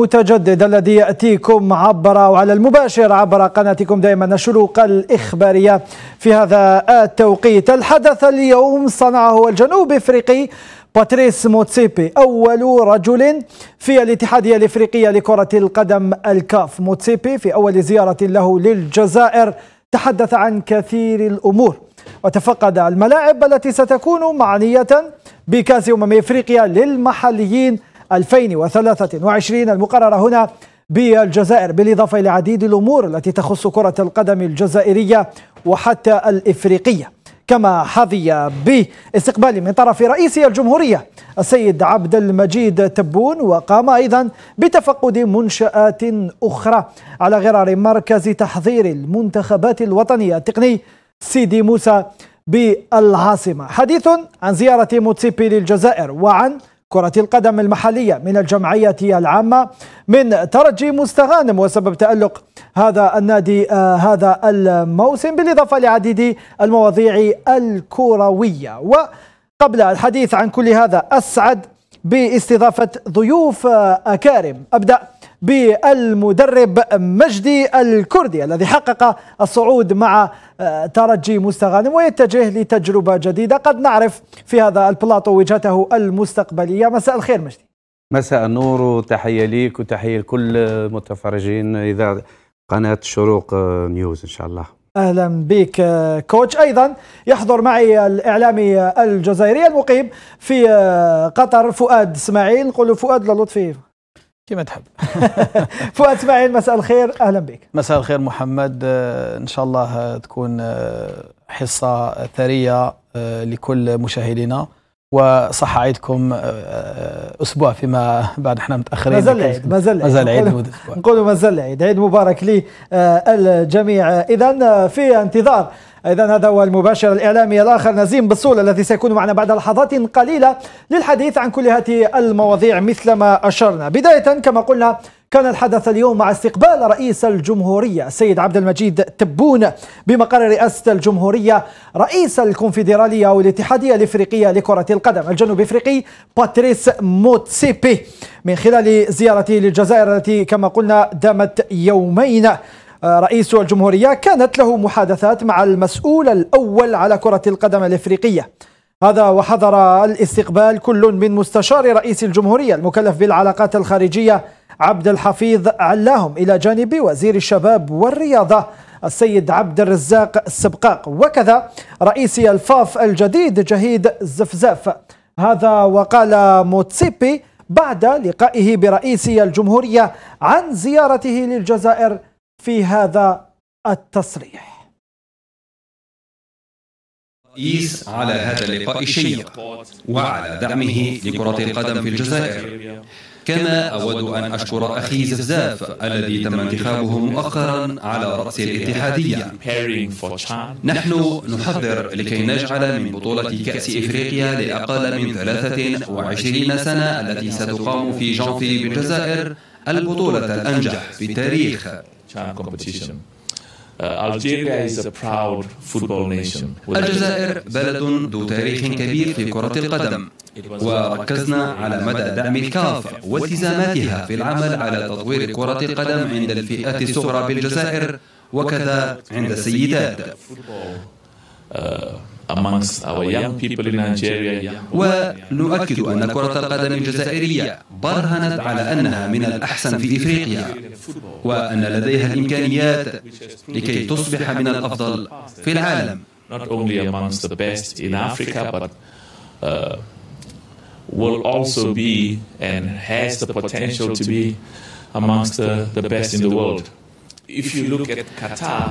متجدد الذي يأتيكم عبر وعلى المباشر عبر قناتكم دائما الشروق الإخبارية في هذا التوقيت الحدث اليوم صنعه الجنوب إفريقي باتريس موتسيبي أول رجل في الاتحادية الإفريقية لكرة القدم الكاف موتسيبي في أول زيارة له للجزائر تحدث عن كثير الأمور وتفقد الملاعب التي ستكون معنية بكأس أمم إفريقيا للمحليين 2023 المقررة هنا بالجزائر بالإضافة إلى عديد الأمور التي تخص كرة القدم الجزائرية وحتى الإفريقية كما حظي باستقبال من طرف رئيس الجمهورية السيد عبد المجيد تبون وقام أيضا بتفقد منشآت أخرى على غرار مركز تحضير المنتخبات الوطنية التقني سيدي موسى بالعاصمة حديث عن زيارة موتسيبي للجزائر وعن كرة القدم المحلية من الجمعية العامة من ترجي مستغانم وسبب تألق هذا النادي آه، هذا الموسم بالإضافة لعديد المواضيع الكروية وقبل الحديث عن كل هذا أسعد باستضافة ضيوف آه، أكارم أبدأ بالمدرب مجدي الكردي الذي حقق الصعود مع آه، ترجي مستغانم ويتجه لتجربة جديدة قد نعرف في هذا البلاطو وجهته المستقبلية مساء الخير مجدي مساء النور وتحية ليك وتحية لكل متفرجين إذا قناة شروق آه، نيوز إن شاء الله اهلا بك آه، كوتش ايضا يحضر معي الاعلامي الجزائري المقيم في قطر فؤاد اسماعيل نقول فؤاد للطفي كما تحب فؤاد اسماعيل مساء الخير اهلا بك مساء الخير محمد آه، ان شاء الله آه، تكون آه، حصه ثريه لكل مشاهدينا وصح عيدكم اسبوع فيما بعد احنا متاخرين مازال العيد مازال العيد مازال العيد نقولوا مازال العيد عيد مبارك للجميع اذا في انتظار إذا هذا هو المباشر الإعلامي الآخر نزيم بصول الذي سيكون معنا بعد لحظات قليلة للحديث عن كل هذه المواضيع مثل ما أشرنا بداية كما قلنا كان الحدث اليوم مع استقبال رئيس الجمهورية السيد عبد المجيد تبون بمقر رئاسة الجمهورية رئيس الكونفدرالية والاتحادية الإفريقية لكرة القدم الجنوب إفريقي باتريس موتسيبي من خلال زيارته للجزائر التي كما قلنا دامت يومين رئيس الجمهورية كانت له محادثات مع المسؤول الأول على كرة القدم الإفريقية هذا وحضر الاستقبال كل من مستشار رئيس الجمهورية المكلف بالعلاقات الخارجية عبد الحفيظ علاهم إلى جانب وزير الشباب والرياضة السيد عبد الرزاق السبقاق وكذا رئيس الفاف الجديد جهيد زفزاف هذا وقال موتسيبي بعد لقائه برئيس الجمهورية عن زيارته للجزائر في هذا التصريح إيس على هذا اللقاء الشيق وعلى دعمه لكرة القدم في الجزائر كما أود أن أشكر أخي زفزاف الذي تم انتخابه مؤخرا على رأس الاتحادية نحن نحضر لكي نجعل من بطولة كأس إفريقيا لأقل من 23 سنة التي ستقام في جانفي بالجزائر البطولة الأنجح في التاريخ Chan competition. Uh, Algeria is a proud football nation. الجزائر بلد ذو تاريخ كبير في كرة القدم وركزنا على مدى دعم الكاف والتزاماتها في العمل على تطوير كرة القدم عند الفئات الصغرى بالجزائر وكذا عند السيدات. amongst our young people in Nigeria. ونؤكد أن كرة القدم الجزائرية برهنت على أنها من الأحسن في إفريقيا وأن لديها الإمكانيات لكي تصبح من الأفضل في العالم. Not only amongst the best in Africa, but uh, will also be and has the potential to be amongst the, the best in the world.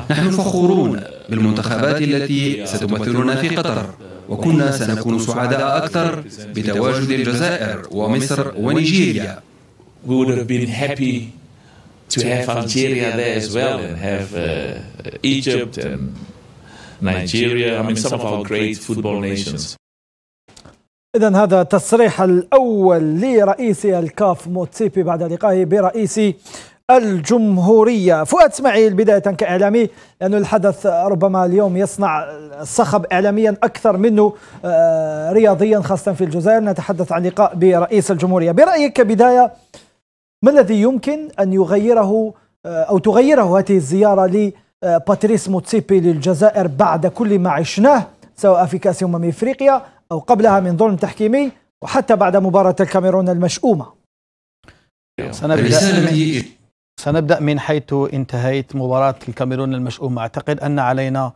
نحن فخورون بالمنتخبات التي ستمثلنا في قطر وكنا سنكون سعداء أكثر بتواجد الجزائر ومصر ونيجيريا uh, إذا هذا التصريح الأول لرئيس الكاف موتسيبي بعد لقائه برئيس الجمهورية فؤاد اسماعيل بداية كإعلامي لأن الحدث ربما اليوم يصنع صخب إعلاميا أكثر منه آه، رياضيا خاصة في الجزائر نتحدث عن لقاء برئيس الجمهورية برأيك بداية ما الذي يمكن أن يغيره آه، أو تغيره هذه الزيارة لباتريس آه، موتسيبي للجزائر بعد كل ما عشناه سواء في كأس أمم إفريقيا أو قبلها من ظلم تحكيمي وحتى بعد مباراة الكاميرون المشؤومة. سنبدأ من حيث انتهيت مباراة الكاميرون المشؤوم أعتقد أن علينا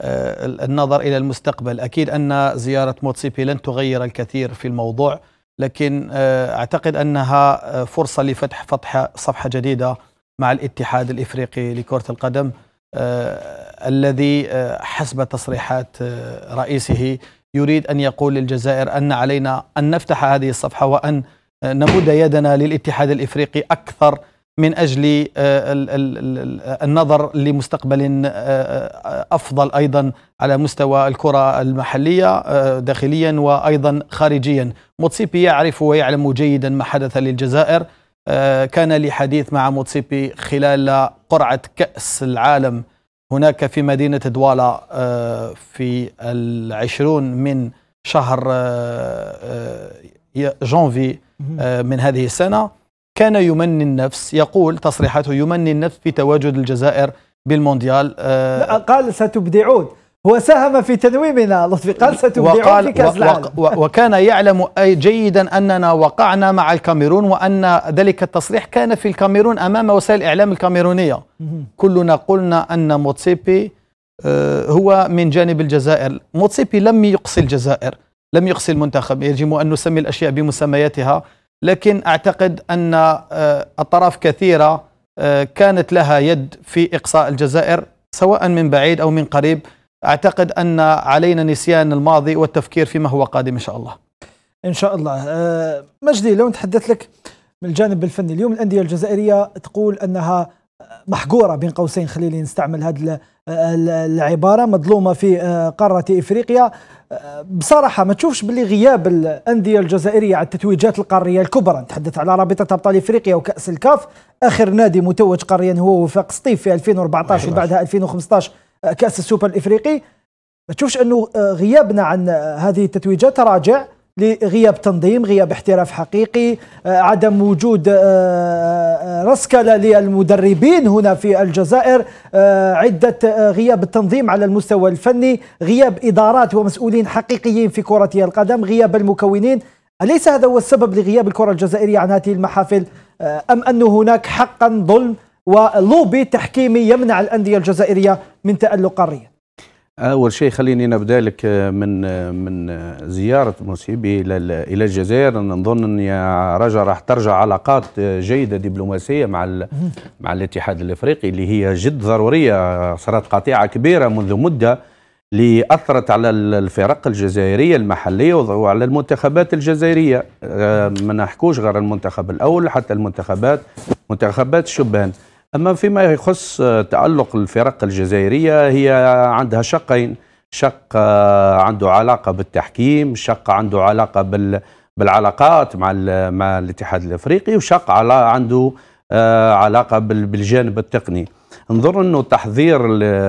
آه، النظر إلى المستقبل أكيد أن زيارة موتسيبي لن تغير الكثير في الموضوع لكن آه، أعتقد أنها آه، فرصة لفتح فتح صفحة جديدة مع الاتحاد الإفريقي لكرة القدم الذي حسب تصريحات رئيسه يريد أن يقول للجزائر أن علينا أن نفتح هذه الصفحة وأن نمد يدنا للاتحاد الإفريقي أكثر من اجل آه، النظر لمستقبل آه، آه، افضل ايضا على مستوى الكره المحليه داخليا وايضا خارجيا موتسيبي يعرف ويعلم جيدا ما حدث للجزائر كان لي حديث مع موتسيبي خلال قرعه كاس العالم هناك في مدينه دوالا في العشرون من شهر جانفي من هذه السنه كان يمني النفس يقول تصريحاته يمني النفس في تواجد الجزائر بالمونديال آه قال ستبدعون هو ساهم في تنويمنا لطفي قال ستبدعون وقال في كأس العالم وكان يعلم جيدا أننا وقعنا مع الكاميرون وأن ذلك التصريح كان في الكاميرون أمام وسائل الإعلام الكاميرونية كلنا قلنا أن موتسيبي آه، هو من جانب الجزائر موتسيبي لم يقصي الجزائر لم يقصي المنتخب يجب أن نسمي الأشياء بمسمياتها لكن أعتقد أن آه، الطرف كثيرة آه، كانت لها يد في إقصاء الجزائر سواء من بعيد أو من قريب أعتقد أن علينا نسيان الماضي والتفكير فيما هو قادم إن شاء الله إن شاء الله آه، مجدي لو نتحدث لك من الجانب الفني اليوم الأندية الجزائرية تقول أنها محقوره بين قوسين خليني نستعمل هذه العباره مظلومه في آه، قاره افريقيا آه، بصراحه ما تشوفش باللي غياب الانديه الجزائريه على التتويجات القاريه الكبرى نتحدث على رابطه ابطال افريقيا وكاس الكاف اخر نادي متوج قاريا هو وفاق سطيف في 2014 وبعدها 2015 آه، كاس السوبر الافريقي ما تشوفش انه غيابنا عن هذه التتويجات راجع لغياب تنظيم غياب احتراف حقيقي آه، عدم وجود آه، آه، رسكلة للمدربين هنا في الجزائر عدة غياب التنظيم على المستوى الفني غياب إدارات ومسؤولين حقيقيين في كرة القدم غياب المكونين أليس هذا هو السبب لغياب الكرة الجزائرية عن هذه المحافل أم أن هناك حقا ظلم ولوبي تحكيمي يمنع الأندية الجزائرية من تألق الرياض اول شيء خليني نبدا لك آه، من آه، من آه، زياره مرسيبي الى الى الجزائر أنا نظن ان يا رجا راح ترجع علاقات جيده دبلوماسيه مع مع الاتحاد الافريقي اللي هي جد ضروريه صارت قطيعه كبيره منذ مده اللي اثرت على الفرق الجزائريه المحليه وعلى المنتخبات الجزائريه ما نحكوش غير المنتخب الاول حتى المنتخبات منتخبات الشبان أما فيما يخص تألق الفرق الجزائرية هي عندها شقين شق عنده علاقة بالتحكيم شق عنده علاقة بال بالعلاقات مع مع الاتحاد الافريقي وشق على عنده آه، علاقه بالجانب التقني نظر انه التحضير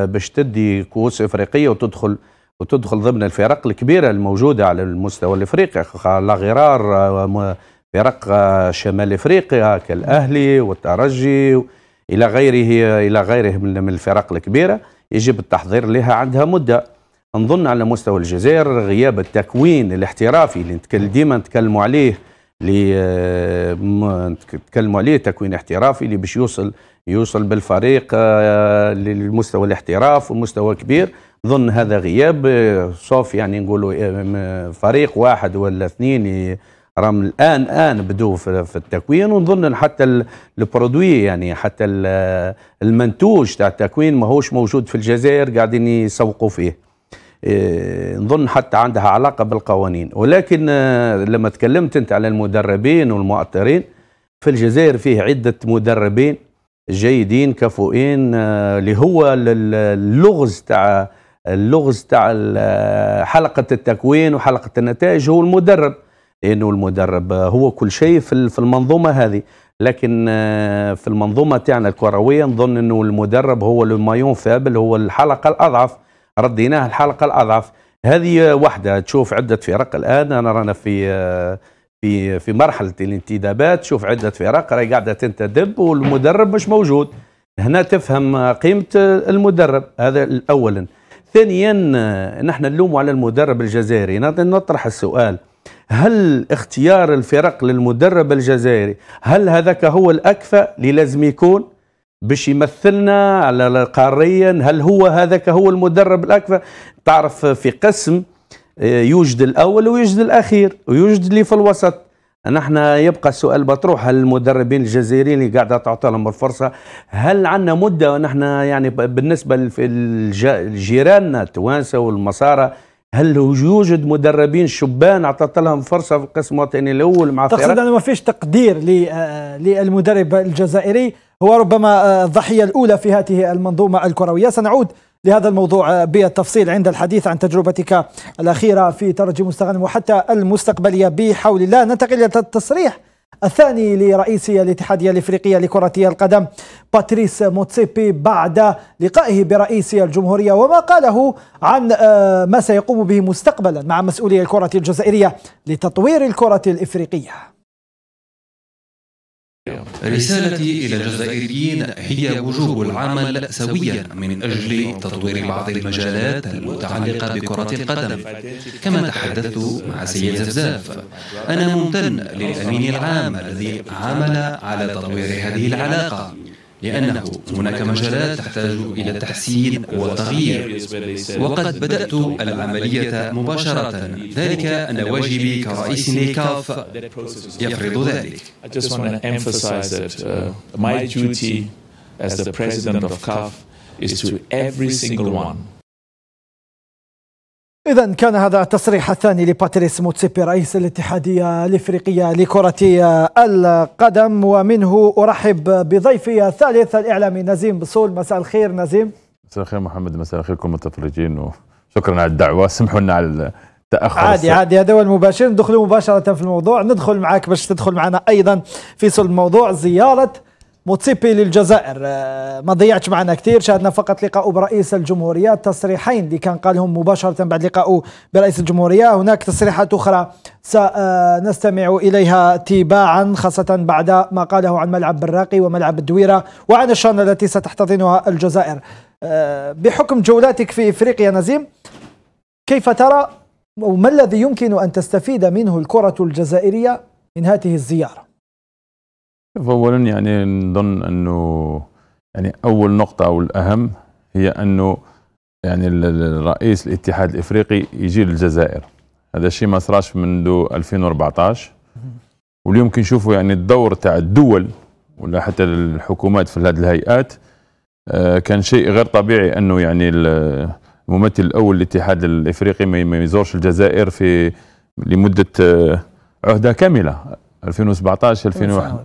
باش تدي كؤوس افريقيه وتدخل وتدخل ضمن الفرق الكبيره الموجوده على المستوى الافريقي لا غرار آه، فرق آه، شمال افريقيا كالاهلي والترجي الى غيره الى غيره من الفرق الكبيره يجب التحضير لها عندها مده نظن على مستوى الجزائر غياب التكوين الاحترافي اللي ديما نتكلموا عليه اللي آه، نتكلموا عليه تكوين احترافي اللي باش يوصل يوصل بالفريق للمستوى آه، الاحتراف ومستوى كبير ظن هذا غياب آه، صوف يعني نقولوا فريق واحد ولا اثنين راهم الان الان بدوا في التكوين ونظن حتى البرودوي يعني حتى المنتوج تاع التكوين ماهوش موجود في الجزائر قاعدين يسوقوا فيه إيه، نظن حتى عندها علاقه بالقوانين ولكن آه، لما تكلمت انت على المدربين والمؤطرين في الجزائر فيه عده مدربين جيدين كفؤين آه، اللي هو اللغز تاع اللغز تاع حلقه التكوين وحلقه النتائج هو المدرب لانه المدرب آه، هو كل شيء في في المنظومه هذه لكن آه، في المنظومه تاعنا الكرويه نظن انه المدرب هو المايون فابل هو الحلقه الاضعف رديناه الحلقه الاضعف هذه واحده تشوف عده فرق الان انا رانا في آه، في في مرحله الانتدابات تشوف عده فرق راهي قاعده تنتدب والمدرب مش موجود هنا تفهم قيمه المدرب هذا اولا ثانيا نحن نلوم على المدرب الجزائري نطرح السؤال هل اختيار الفرق للمدرب الجزائري هل هذاك هو الأكفى اللي لازم يكون باش يمثلنا على قاريا هل هو هذاك هو المدرب الأكفى تعرف في قسم آه، يوجد الأول ويوجد الأخير ويوجد اللي في الوسط نحن يبقى السؤال مطروح هل المدربين الجزائريين اللي قاعده تعطى لهم الفرصه هل عندنا مده ونحن يعني بالنسبه لجيراننا توانسه والمصارى هل يوجد مدربين شبان اعطت لهم فرصه في القسم الوطني الاول مع تقصد انه ما فيش تقدير آه، للمدرب الجزائري هو ربما آه، الضحيه الاولى في هذه المنظومه الكرويه سنعود لهذا الموضوع آه، بالتفصيل عند الحديث عن تجربتك الاخيره في ترجي مستغنم وحتى المستقبليه بحول الله ننتقل الى التصريح الثاني لرئيس الاتحادية الإفريقية لكرة القدم باتريس موتسيبي بعد لقائه برئيس الجمهورية وما قاله عن آه، ما سيقوم به مستقبلا مع مسؤولي الكرة الجزائرية لتطوير الكرة الإفريقية رسالتي إلى الجزائريين هي وجوب العمل سويا من أجل تطوير بعض المجالات المتعلقة بكرة القدم كما تحدثت مع سيد زفزاف أنا ممتن للأمين العام الذي عمل على تطوير هذه العلاقة لأنه هناك مجالات تحتاج إلى تحسين وتغيير وقد بدأت العملية مباشرة ذلك أن واجبي كرئيس للكاف يفرض ذلك uh, as the president of CAF is to every single one إذا كان هذا التصريح الثاني لباتريس موتسيبي رئيس الاتحادية الإفريقية لكرة القدم ومنه أرحب بضيفي الثالث الإعلامي نزيم بصول مساء الخير نزيم مساء الخير محمد مساء الخير كل المتفرجين وشكرا على الدعوة سمحوا لنا على التأخر عادي السنة. عادي هذا هو المباشر ندخل مباشره في الموضوع ندخل معك باش تدخل معنا ايضا في صلب الموضوع زياره موتسيبي للجزائر آه، ما ضيعتش معنا كثير شاهدنا فقط لقاء برئيس الجمهورية التصريحين اللي كان قالهم مباشرة بعد لقائه برئيس الجمهورية هناك تصريحات أخرى سنستمع إليها تباعا خاصة بعد ما قاله عن ملعب براقي وملعب الدويرة وعن الشان التي ستحتضنها الجزائر آه، بحكم جولاتك في إفريقيا نزيم كيف ترى وما الذي يمكن أن تستفيد منه الكرة الجزائرية من هذه الزيارة شوف اولا يعني نظن انه يعني اول نقطه او الاهم هي انه يعني الرئيس الاتحاد الافريقي يجي للجزائر هذا الشيء ما صراش منذ 2014 واليوم كي نشوفوا يعني الدور تاع الدول ولا حتى الحكومات في هذه الهيئات آه، كان شيء غير طبيعي انه يعني الممثل الاول للاتحاد الافريقي ما يزورش الجزائر في لمده آه، عهده كامله 2017 2001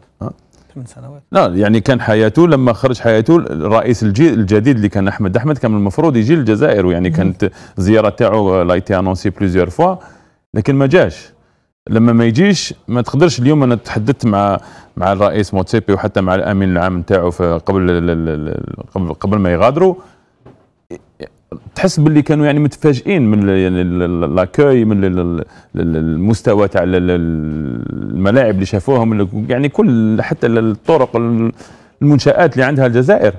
ثمان سنوات لا يعني كان حياته لما خرج حياته الرئيس الجيل الجديد اللي كان احمد احمد كان المفروض يجي الجزائر ويعني كانت الزياره تاعو لايتي انونسي بليزيور فوا لكن ما جاش لما ما يجيش ما تقدرش اليوم انا تحدثت مع مع الرئيس موتسيبي وحتى مع الامين العام نتاعو قبل قبل قبل ما يغادروا تحس باللي كانوا يعني متفاجئين من يعني لاكوي من المستوى تاع الملاعب اللي شافوهم يعني كل حتى الطرق المنشات اللي عندها الجزائر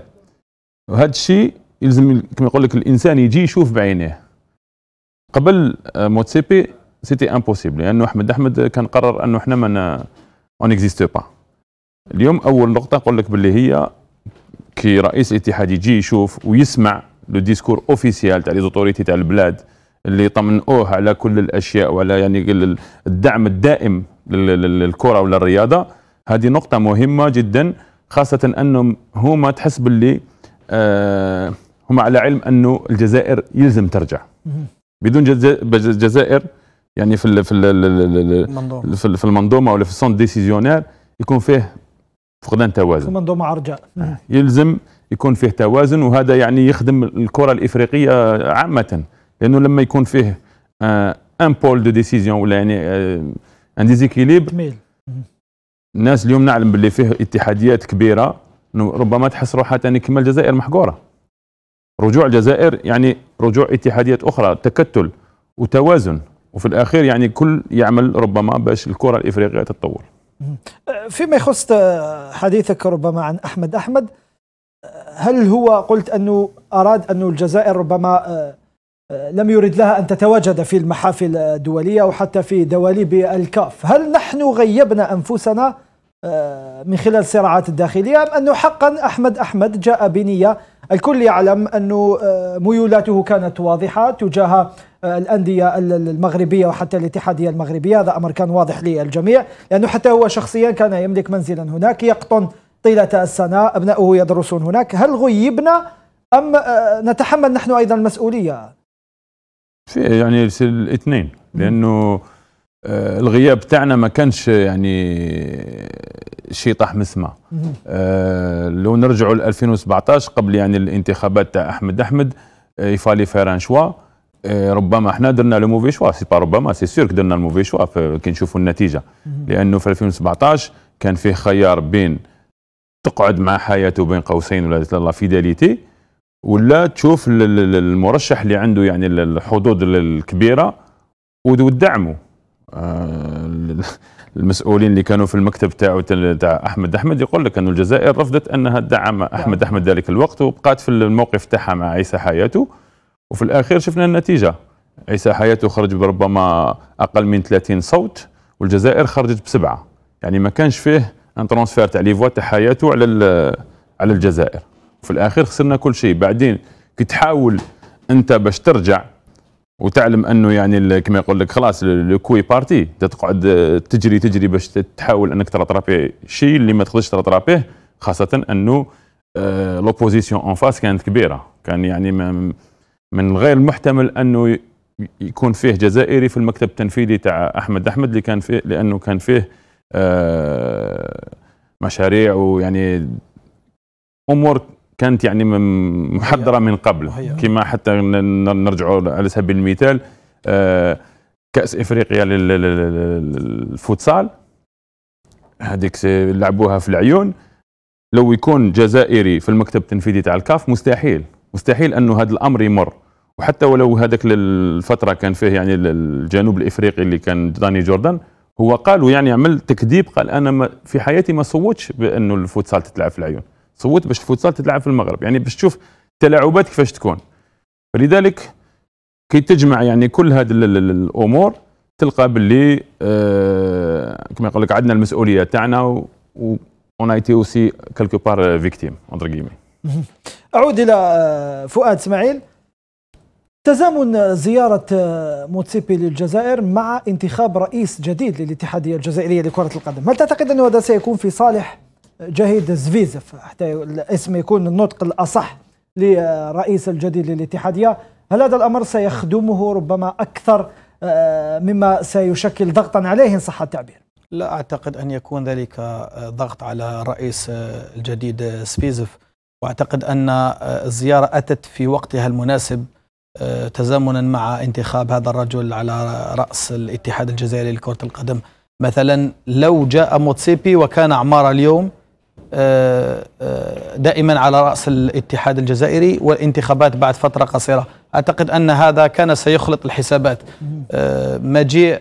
وهذا الشيء يلزم كما يقول لك الانسان يجي يشوف بعينيه قبل موتسيبي سيتي امبوسيبل لانه يعني احمد احمد كان قرر انه احنا ما اون اكزيستو با اليوم اول نقطه نقول لك باللي هي كي رئيس الاتحاد يجي يشوف ويسمع لو ديسكور اوفيسيال تاع لي زوتوريتي تاع البلاد اللي طمنوه على كل الاشياء وعلى يعني الدعم الدائم للكره ولا الرياضه هذه نقطه مهمه جدا خاصه انهم هما تحس باللي آه على علم انه الجزائر يلزم ترجع بدون جزائر يعني في في في, في المنظومه ولا في السون ديسيزيونير يكون فيه فقدان توازن المنظومه عرجاء يلزم يكون فيه توازن وهذا يعني يخدم الكره الافريقيه عامه لانه لما يكون فيه ان بول دو ديسيزيون ولا يعني ان آه، ديزيكيليب الناس اليوم نعلم باللي فيه اتحاديات كبيره ربما تحس روحها ثاني كما الجزائر محقوره رجوع الجزائر يعني رجوع اتحاديات اخرى تكتل وتوازن وفي الاخير يعني كل يعمل ربما باش الكره الافريقيه تتطور آه، فيما يخص آه، حديثك ربما عن احمد احمد هل هو قلت أنه أراد أن الجزائر ربما آه، آه، لم يرد لها أن تتواجد في المحافل الدولية وحتى في دواليب الكاف هل نحن غيبنا أنفسنا آه، من خلال الصراعات الداخلية أم أنه حقا أحمد أحمد جاء بنية الكل يعلم أنه ميولاته كانت واضحة تجاه الأندية المغربية وحتى الاتحادية المغربية هذا أمر كان واضح للجميع لأنه حتى هو شخصيا كان يملك منزلا هناك يقطن طيلة السنة أبناؤه يدرسون هناك هل غيبنا أم آه، نتحمل نحن أيضا المسؤولية في يعني الاثنين لأنه آه، الغياب تاعنا ما كانش يعني شيء طاح مسمى أه لو نرجعوا ل 2017 قبل يعني الانتخابات تاع احمد احمد يفالي فيران شوا أه ربما احنا درنا لو موفي شوا سي با ربما سي سيرك درنا الموفي شوا كي نشوفوا النتيجه لانه في 2017 كان فيه خيار بين تقعد مع حياته بين قوسين ولا لا فيداليتي ولا تشوف المرشح اللي عنده يعني الحدود الكبيره وتدعمه آه، المسؤولين اللي كانوا في المكتب تاعو تاع احمد احمد يقول لك انه الجزائر رفضت انها تدعم احمد احمد ذلك الوقت وبقات في الموقف تاعها مع عيسى حياته وفي الاخير شفنا النتيجه عيسى حياته خرج بربما اقل من 30 صوت والجزائر خرجت بسبعه يعني ما كانش فيه ان ترونسفير تاع لي فوا تاع حياته على على الجزائر في الاخير خسرنا كل شيء بعدين كي تحاول انت باش ترجع وتعلم انه يعني كما يقول لك خلاص الكوي بارتي تقعد تجري تجري باش تحاول انك تراطرابي شيء اللي ما تقدرش تراطرابيه خاصه انه آه لوبوزيسيون اون فاس كانت كبيره كان يعني من غير المحتمل انه يكون فيه جزائري في المكتب التنفيذي تاع احمد احمد اللي كان فيه لانه كان فيه آه، مشاريع ويعني امور كانت يعني محضره من قبل كما حتى نرجع على سبيل المثال آه، كاس افريقيا للفوتسال هذيك لعبوها في العيون لو يكون جزائري في المكتب التنفيذي تاع الكاف مستحيل مستحيل انه هذا الامر يمر وحتى ولو هذاك الفتره كان فيه يعني الجنوب الافريقي اللي كان داني جوردان هو قالوا يعني عمل تكذيب قال انا ما في حياتي ما صوتش بانه الفوتسال تتلعب في العيون صوت باش الفوتسال تتلعب في المغرب يعني باش تشوف التلاعبات كيفاش تكون فلذلك كي تجمع يعني كل هذه الامور تلقى باللي آه كما يقول لك عندنا المسؤوليه تاعنا و اون تي اوسي كالكو بار فيكتيم اعود الى آه، فؤاد اسماعيل تزامن زيارة موتسيبي للجزائر مع انتخاب رئيس جديد للاتحادية الجزائرية لكرة القدم هل تعتقد أن هذا سيكون في صالح جهيد زفيزف حتى الاسم يكون النطق الأصح لرئيس الجديد للاتحادية هل هذا الأمر سيخدمه ربما أكثر آه، مما سيشكل ضغطا عليه إن صح التعبير لا أعتقد أن يكون ذلك آه، ضغط على الرئيس آه، الجديد سفيزف وأعتقد أن الزيارة أتت في وقتها المناسب تزامنا مع انتخاب هذا الرجل على رأس الاتحاد الجزائري لكرة القدم مثلا لو جاء موتسيبي وكان عمار اليوم آه، آه، دائما على رأس الاتحاد الجزائري والانتخابات بعد فترة قصيرة أعتقد أن هذا كان سيخلط الحسابات آه، مجيء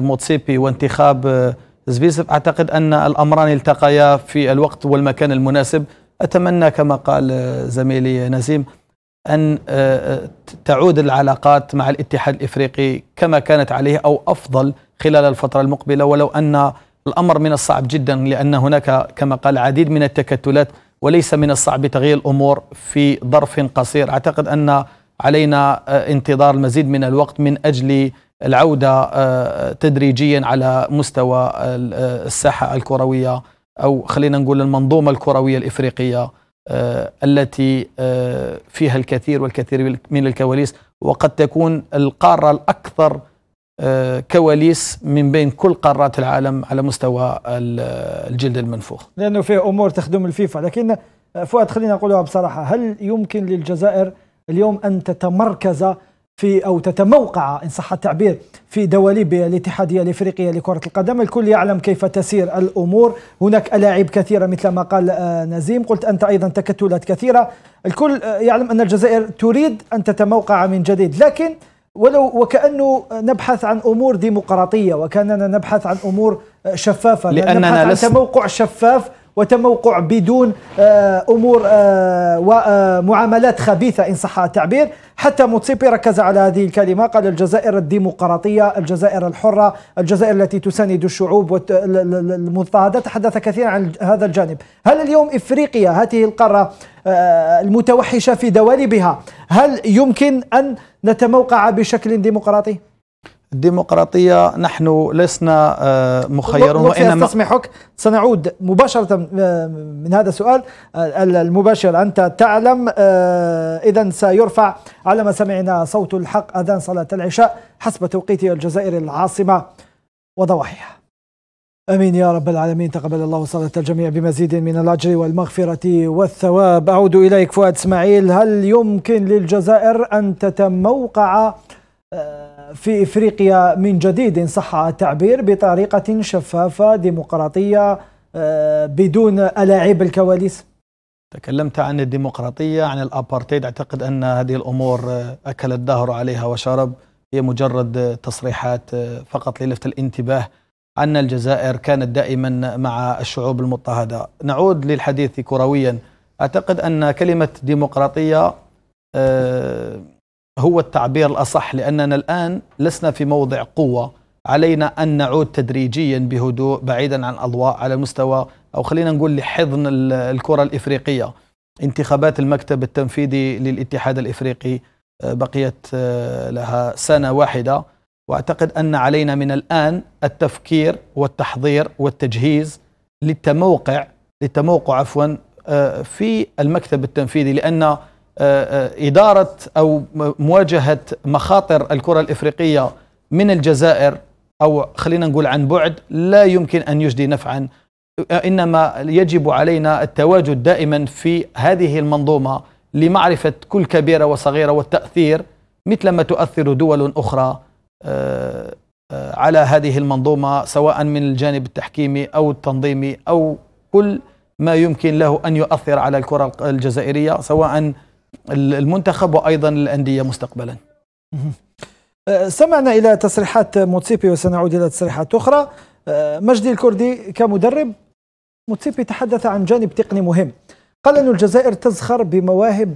موتسيبي وانتخاب زفيسف أعتقد أن الأمران التقيا في الوقت والمكان المناسب أتمنى كما قال زميلي نزيم أن آه، آه، تعود العلاقات مع الاتحاد الإفريقي كما كانت عليه أو أفضل خلال الفترة المقبلة ولو أن الأمر من الصعب جدا لأن هناك كما قال عديد من التكتلات وليس من الصعب تغيير الأمور في ظرف قصير أعتقد أن علينا آه، انتظار المزيد من الوقت من أجل العودة تدريجيا على مستوى الساحة الكروية أو خلينا نقول المنظومة الكروية الإفريقية آه، التي آه، فيها الكثير والكثير من الكواليس وقد تكون القارة الأكثر آه، كواليس من بين كل قارات العالم على مستوى الجلد المنفوخ لأنه فيه أمور تخدم الفيفا لكن فؤاد خلينا نقولها بصراحة هل يمكن للجزائر اليوم أن تتمركز في أو تتموقع إن صح التعبير في دواليب الاتحادية الإفريقية لكرة القدم الكل يعلم كيف تسير الأمور هناك ألاعيب كثيرة مثل ما قال آه، نزيم قلت أنت أيضا تكتلات كثيرة الكل آه، يعلم أن الجزائر تريد أن تتموقع من جديد لكن ولو وكأنه نبحث عن أمور ديمقراطية وكأننا نبحث عن أمور آه، شفافة لأننا نبحث عن تموقع شفاف وتموقع بدون آه، أمور آه، ومعاملات آه، خبيثة إن صح التعبير حتى موتسيبي ركز على هذه الكلمة قال الجزائر الديمقراطية الجزائر الحرة الجزائر التي تساند الشعوب المضطهدة تحدث كثيرا عن هذا الجانب هل اليوم إفريقيا هذه القارة المتوحشة في دوالبها هل يمكن أن نتموقع بشكل ديمقراطي؟ الديمقراطية نحن لسنا آه، مخيرون وإنما أستسمحك سنعود مباشرة آه، من هذا السؤال آه، المباشر أنت تعلم إذا سيرفع على ما سمعنا صوت الحق أذان صلاة العشاء حسب توقيت الجزائر العاصمة وضواحيها امين يا رب العالمين تقبل الله صلاه الجميع بمزيد من الاجر والمغفره والثواب اعود اليك فؤاد اسماعيل هل يمكن للجزائر ان تتموقع في إفريقيا من جديد إن صح التعبير بطريقة شفافة ديمقراطية آه، بدون ألاعيب الكواليس تكلمت عن الديمقراطية عن الأبارتيد أعتقد أن هذه الأمور آه، أكل الدهر عليها وشرب هي مجرد تصريحات آه، فقط للفت الانتباه أن الجزائر كانت دائما مع الشعوب المضطهدة نعود للحديث كرويا أعتقد أن كلمة ديمقراطية أه هو التعبير الأصح لأننا الآن لسنا في موضع قوة علينا أن نعود تدريجيا بهدوء بعيدا عن الأضواء على مستوى أو خلينا نقول لحضن الكرة الإفريقية انتخابات المكتب التنفيذي للاتحاد الإفريقي آه، بقيت آه، لها سنة واحدة وأعتقد أن علينا من الآن التفكير والتحضير والتجهيز للتموقع للتموقع عفوا آه، في المكتب التنفيذي لأن إدارة أو مواجهة مخاطر الكرة الإفريقية من الجزائر أو خلينا نقول عن بعد لا يمكن أن يجدي نفعا إنما يجب علينا التواجد دائما في هذه المنظومة لمعرفة كل كبيرة وصغيرة والتأثير مثلما تؤثر دول أخرى آه، آه، على هذه المنظومة سواء من الجانب التحكيمي أو التنظيمي أو كل ما يمكن له أن يؤثر على الكرة الجزائرية سواء المنتخب وايضا الانديه مستقبلا. أه، سمعنا الى تصريحات موتسيبي وسنعود الى تصريحات اخرى. أه، مجدي الكردي كمدرب موتسيبي تحدث عن جانب تقني مهم. قال ان الجزائر تزخر بمواهب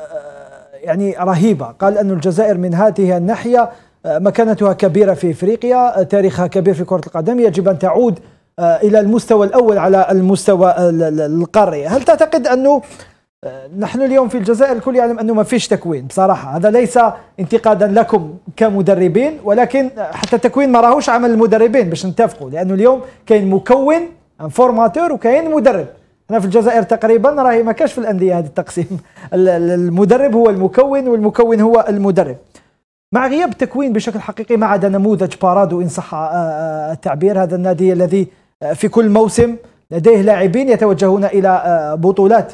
أه، يعني رهيبه، قال ان الجزائر من هذه الناحيه مكانتها كبيره في افريقيا، تاريخها كبير في كره القدم، يجب ان تعود الى المستوى الاول على المستوى القاري، هل تعتقد انه نحن اليوم في الجزائر الكل يعلم انه ما فيش تكوين بصراحه هذا ليس انتقادا لكم كمدربين ولكن حتى التكوين ما راهوش عمل المدربين باش نتفقوا لانه اليوم كاين مكون فورماتور وكاين مدرب هنا في الجزائر تقريبا راهي ما كاش في الانديه هذا التقسيم المدرب هو المكون والمكون هو المدرب مع غياب التكوين بشكل حقيقي ما عدا نموذج بارادو ان صح آه، آه، التعبير هذا النادي الذي آه، في كل موسم لديه لاعبين يتوجهون الى بطولات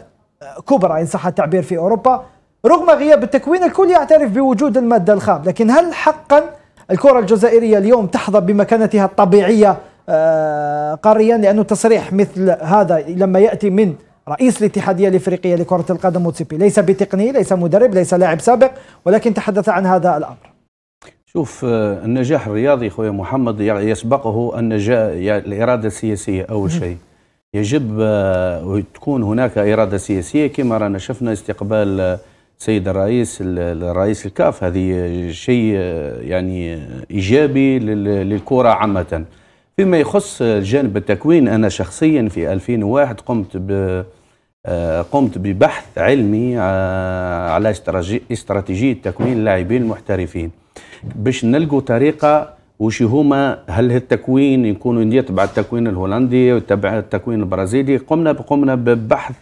كبرى إن صح التعبير في أوروبا رغم غياب التكوين الكل يعترف بوجود المادة الخام لكن هل حقا الكرة الجزائرية اليوم تحظى بمكانتها الطبيعية آه، قاريا لأنه تصريح مثل هذا لما يأتي من رئيس الاتحادية الإفريقية لكرة القدم موتسيبي ليس بتقني ليس مدرب ليس لاعب سابق ولكن تحدث عن هذا الأمر شوف آه، النجاح الرياضي خويا محمد يعني يسبقه النجاح يعني الإرادة السياسية أول شيء يجب آه، تكون هناك إرادة سياسية كما رانا شفنا استقبال آه، سيد الرئيس الرئيس الكاف هذه شيء آه، يعني إيجابي للكرة عامة فيما يخص الجانب التكوين أنا شخصيا في 2001 قمت ب قمت ببحث علمي على استراتيجية تكوين اللاعبين المحترفين باش نلقوا طريقة وشي هما هل التكوين يكون يتبع التكوين الهولندي ويتبع التكوين البرازيلي قمنا قمنا ببحث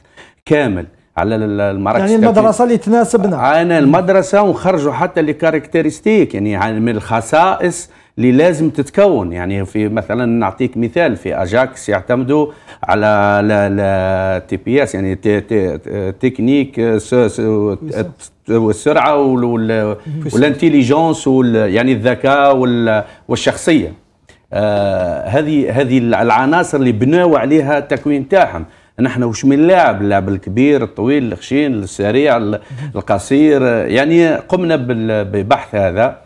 كامل على المراكز يعني المدرسه اللي تناسبنا انا المدرسه ونخرجوا حتى لكاركتيرستيك يعني, يعني من الخصائص اللي لازم تتكون يعني في مثلا نعطيك مثال في اجاكس يعتمدوا على لا لا تي بي اس يعني تي تي تكنيك والسرعه والانتيليجونس يعني الذكاء والشخصيه آه، هذه هذه العناصر اللي بناوا عليها التكوين تاعهم نحن وش من لاعب اللاعب الكبير الطويل الخشين السريع القصير يعني قمنا ببحث هذا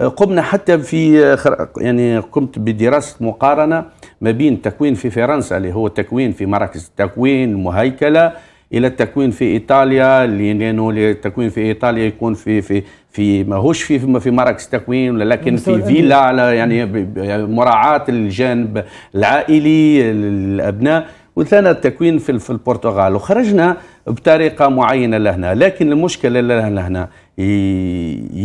آه، قمنا حتى في يعني قمت بدراسه مقارنه ما بين التكوين في فرنسا اللي هو التكوين في مراكز التكوين المهيكله الى التكوين في ايطاليا لانه التكوين في ايطاليا يكون في في في ماهوش في في مراكز تكوين لكن في فيلا على يعني, يعني مراعاه الجانب العائلي الابناء وثانا التكوين في في البرتغال وخرجنا بطريقه معينه لهنا لكن المشكله لهنا هنا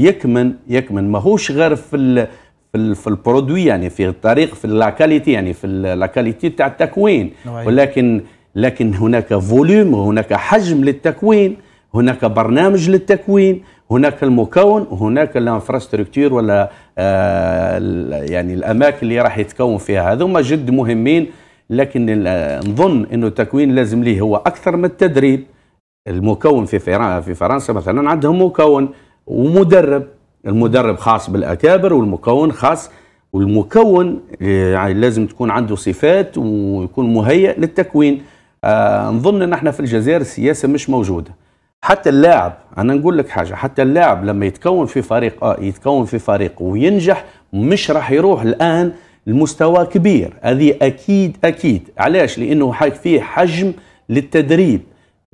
يكمن يكمن ماهوش غير في في في البرودوي يعني في الطريق في لاكاليتي يعني في لاكاليتي تاع التكوين نعم. ولكن لكن هناك فوليوم وهناك حجم للتكوين هناك برنامج للتكوين هناك المكون وهناك الانفراستركتور ولا آه، يعني الاماكن اللي راح يتكون فيها هذوما جد مهمين لكن نظن انه التكوين لازم ليه هو اكثر من التدريب المكون في في فرنسا مثلا عندهم مكون ومدرب المدرب خاص بالاكابر والمكون خاص والمكون آه، يعني لازم تكون عنده صفات ويكون مهيئ للتكوين آه نظن ان احنا في الجزائر السياسه مش موجوده حتى اللاعب انا نقول لك حاجه حتى اللاعب لما يتكون في فريق اه يتكون في فريق وينجح مش راح يروح الان لمستوى كبير هذه اكيد اكيد علاش لانه فيه حجم للتدريب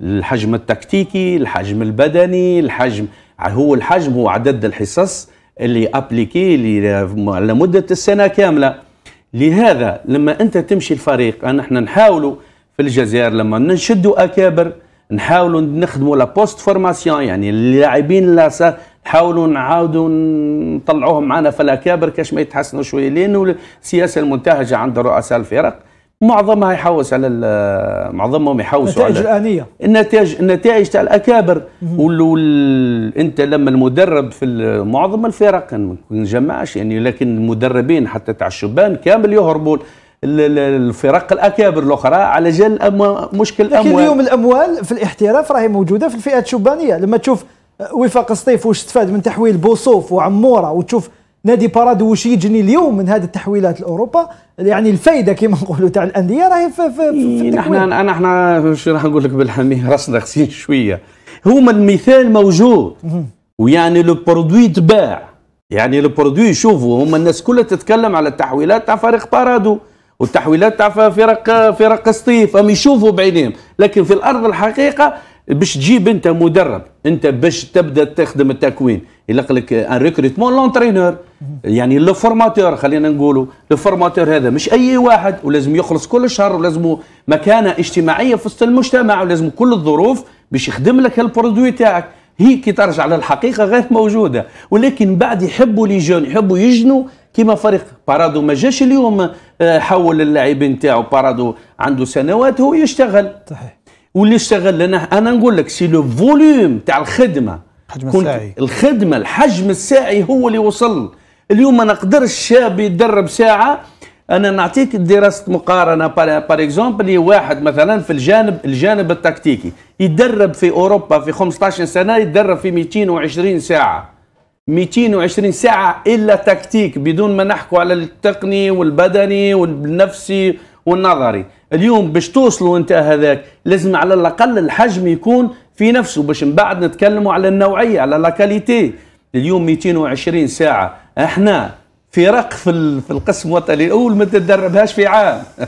الحجم التكتيكي الحجم البدني الحجم هو الحجم هو عدد الحصص اللي ابليكي لمده السنه كامله لهذا لما انت تمشي الفريق احنا نحاولوا في الجزائر لما نشدوا اكابر نحاولوا نخدموا لا بوست فورماسيون يعني اللاعبين لا نحاولوا نعاودوا نطلعوهم معنا في الاكابر كاش ما يتحسنوا شويه لانه السياسه المنتهجه عند رؤساء الفرق معظمها يحوس على معظمهم يحوسوا النتائج الانيه النتائج النتائج تاع الاكابر انت لما المدرب في معظم الفرق ما نجمعش يعني لكن المدربين حتى تاع الشبان كامل يهربون الفرق الاكابر الاخرى على جال مشكل الاموال لكن اليوم الاموال في الاحتراف راهي موجوده في الفئات الشبانيه لما تشوف وفاق سطيف واش استفاد من تحويل بوصوف وعموره وتشوف نادي بارادو واش يجني اليوم من هذه التحويلات لاوروبا يعني الفايده كما نقولوا تاع الانديه راهي في, في, في احنا إيه، انا احنا شو راح نقول لك بالحميه راسنا خسين شويه هما المثال موجود ويعني لو برودوي تباع يعني لو برودوي شوفوا هما الناس كلها تتكلم على التحويلات تاع فريق بارادو والتحويلات تاع فرق فرق سطيف هم يشوفوا بعينيهم لكن في الارض الحقيقه باش تجيب انت مدرب انت باش تبدا تخدم التكوين يلق لك ان ريكروتمون لونترينور يعني لو فورماتور خلينا نقولوا لو فورماتور هذا مش اي واحد ولازم يخلص كل شهر ولازم مكانه اجتماعيه في وسط المجتمع ولازم كل الظروف باش يخدم لك البرودوي تاعك هي كي ترجع للحقيقه غير موجوده ولكن بعد يحبوا لي جون يحبوا يجنوا كيما فريق بارادو ما جاش اليوم آه، حول اللاعبين نتاعو بارادو عنده سنوات هو يشتغل صحيح واللي اشتغل لنا انا نقول لك سي لو فوليوم تاع الخدمه حجم الساعي الخدمه الحجم الساعي هو اللي وصل اليوم ما نقدرش الشاب يدرب ساعه انا نعطيك دراسه مقارنه بار اكزومبل واحد مثلا في الجانب الجانب التكتيكي يدرب في اوروبا في 15 سنه يدرب في 220 ساعه 220 ساعة إلا تكتيك بدون ما نحكوا على التقني والبدني والنفسي والنظري اليوم باش توصلوا انت هذاك لازم على الأقل الحجم يكون في نفسه باش من بعد نتكلموا على النوعية على لاكاليتي اليوم 220 ساعة احنا فرق في, في القسم الوطني الأول ما تدربهاش في عام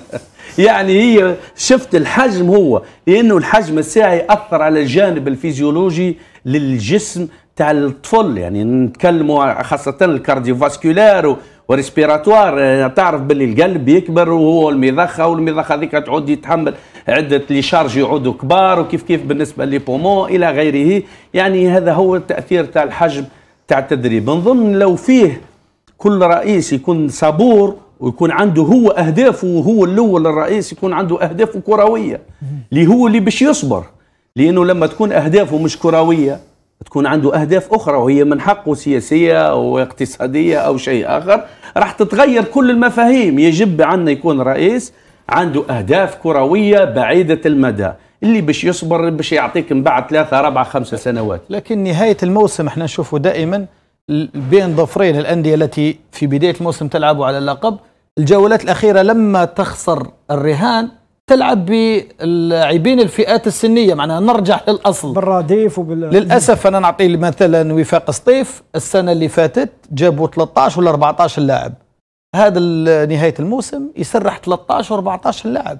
يعني هي شفت الحجم هو لانه الحجم الساعي اثر على الجانب الفيزيولوجي للجسم تاع الطفل يعني نتكلموا خاصه الكارديوفاسكولار وريسبيراتوار آه، تعرف باللي القلب يكبر وهو المضخه والمضخه هذيك تعود يتحمل عده لي شارج يعودوا كبار وكيف كيف بالنسبه لي بومون الى غيره يعني هذا هو التاثير تاع الحجم تاع التدريب نظن لو فيه كل رئيس يكون صبور ويكون عنده هو اهدافه وهو الاول الرئيس يكون عنده اهدافه كرويه اللي هو اللي باش يصبر لانه لما تكون اهدافه مش كرويه تكون عنده اهداف اخرى وهي من حقه سياسيه او اقتصاديه او شيء اخر راح تتغير كل المفاهيم يجب عنا يكون رئيس عنده اهداف كرويه بعيده المدى اللي باش يصبر باش يعطيك من بعد ثلاثة أربعة خمسة سنوات لكن نهاية الموسم احنا نشوفه دائما بين ظفرين الأندية التي في بداية الموسم تلعب على اللقب الجولات الأخيرة لما تخسر الرهان تلعب بلاعبين الفئات السنية معناها نرجع للأصل بالرديف وبال للأسف أنا نعطي مثلا وفاق سطيف السنة اللي فاتت جابوا 13 ولا 14 لاعب هذا نهاية الموسم يسرح 13 و14 لاعب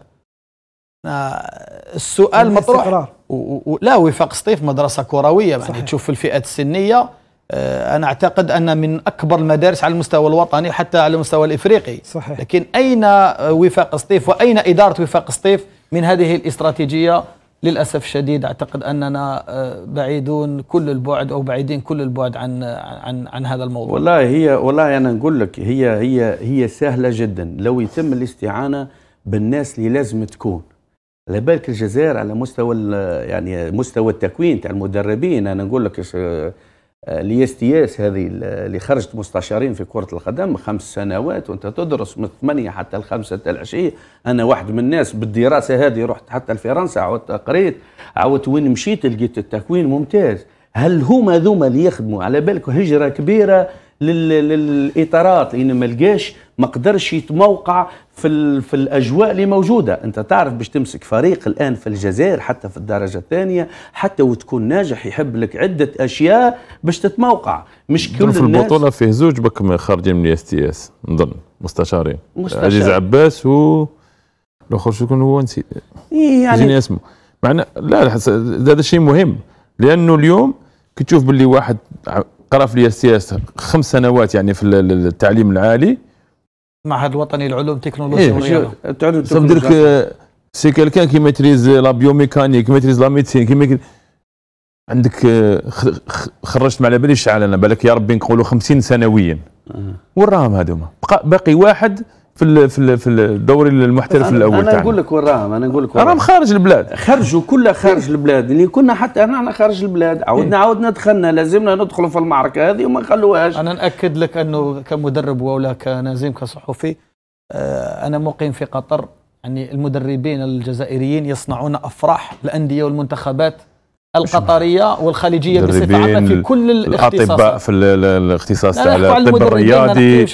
السؤال مطروح و... و... لا وفاق سطيف مدرسة كروية يعني تشوف الفئات السنية آه، أنا أعتقد أن من أكبر المدارس على المستوى الوطني حتى على المستوى الإفريقي صحيح. لكن أين وفاق سطيف وأين إدارة وفاق سطيف من هذه الاستراتيجية للأسف الشديد أعتقد أننا آه، بعيدون كل البعد أو بعيدين كل البعد عن عن عن هذا الموضوع والله هي والله أنا نقول لك هي هي هي سهلة جدا لو يتم الاستعانة بالناس اللي لازم تكون على بالك الجزائر على مستوى يعني مستوى التكوين تاع المدربين أنا نقول لك اس هذه اللي خرجت مستشارين في كرة القدم خمس سنوات وانت تدرس من الثمانية حتى الخمسة حتى العشية أنا واحد من الناس بالدراسة هذه رحت حتى لفرنسا عودت قريت عودت وين مشيت لقيت التكوين ممتاز هل هما ذوما اللي يخدموا على بالك هجرة كبيرة للاطارات لان ما لقاش ما قدرش يتموقع في في الاجواء اللي موجوده انت تعرف باش تمسك فريق الان في الجزائر حتى في الدرجه الثانيه حتى وتكون ناجح يحب لك عده اشياء باش تتموقع مش كل في البطوله فيه زوج بكم خارجين من الاس تي اس نظن مستشارين مستشار. عزيز عباس و الاخر شكون هو نسيت إيه، يعني اسمه معنا لا هذا شيء مهم لانه اليوم كي تشوف باللي واحد قرا في السياسه خمس سنوات يعني في التعليم العالي معهد الوطني للعلوم إيه، التكنولوجيا والرياضه التعلم لك سي كيلكان كي ميتريز لا بيوميكانيك ميتريز لا ميديسين كي عندك آه، خرجت ما على باليش شعال انا بالك يا ربي نقولوا 50 سنويا آه. وين راهم هذوما باقي واحد في في في الدوري المحترف الاول انا نقول لك وين راهم انا نقول لك راهم خارج البلاد خرجوا كلها خارج البلاد اللي كنا حتى احنا خارج البلاد إيه. عاودنا عاودنا دخلنا لازمنا ندخلوا في المعركه هذه وما نخلوهاش انا ناكد لك انه كمدرب ولا كنزيم كصحفي آه، انا مقيم في قطر يعني المدربين الجزائريين يصنعون افراح الانديه والمنتخبات القطريه والخليجيه بصفه عامه في كل الاختصاصات الاطباء في الاختصاص تاع الطب الرياضي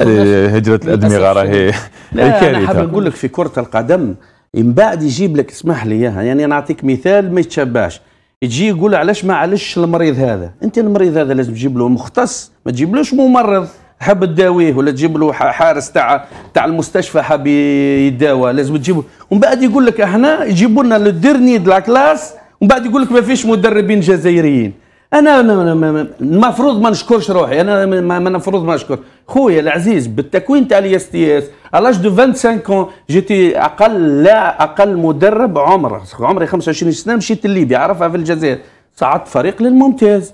إيه، هجره الادمغه راهي لا إيه، انا حاب نقول لك في كره القدم من بعد يجيب لك اسمح لي اياها يعني نعطيك مثال ما يتشبعش يجي يقول علاش ما علاش المريض هذا انت المريض هذا لازم تجيب له مختص ما تجيبلوش ممرض حاب تداويه ولا تجيب له حارس تاع تاع المستشفى حاب يداوى لازم تجيبه ومن بعد يقول لك احنا يجيبوا لنا لو ديرني دو لا كلاس ومن بعد يقول لك ما فيش مدربين جزائريين انا المفروض ما نشكرش روحي انا المفروض ما نشكر خويا العزيز بالتكوين تاع الاس تي اس الاج دو 25 كون جيتي اقل لا اقل مدرب عمره عمري 25 سنه مشيت لليبيا عرفها في الجزائر صعدت فريق للممتاز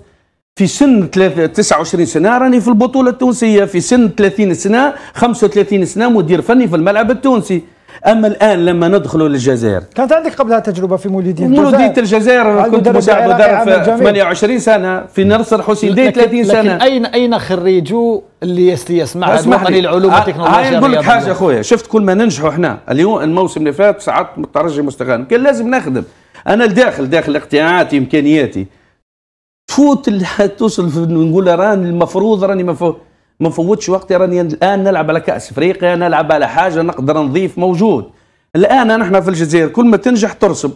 في سن 29 سنه راني في البطوله التونسيه في سن 30 سنه 35 سنه مدير فني في الملعب التونسي اما الان لما ندخلوا للجزائر كانت عندك قبلها تجربه في مولوديه الجزائر مولوديه الجزائر كنت مساعد مدرب في 28 سنه في حسين دي 30 سنه لكن اين اين خريجو اللي يسمع اسمح لي العلوم آه، والتكنولوجيا هاي آه، نقول لك حاجه اخويا شفت كل ما ننجحوا احنا اليوم الموسم اللي فات ساعات مترجم مستغانم كان لازم نخدم انا الداخل داخل اقتناعاتي امكانياتي تفوت توصل نقول راني المفروض راني مفروض ما نفوتش وقتي راني الان نلعب على كاس افريقيا نلعب على حاجه نقدر نضيف موجود الان نحن في الجزائر كل ما تنجح ترسب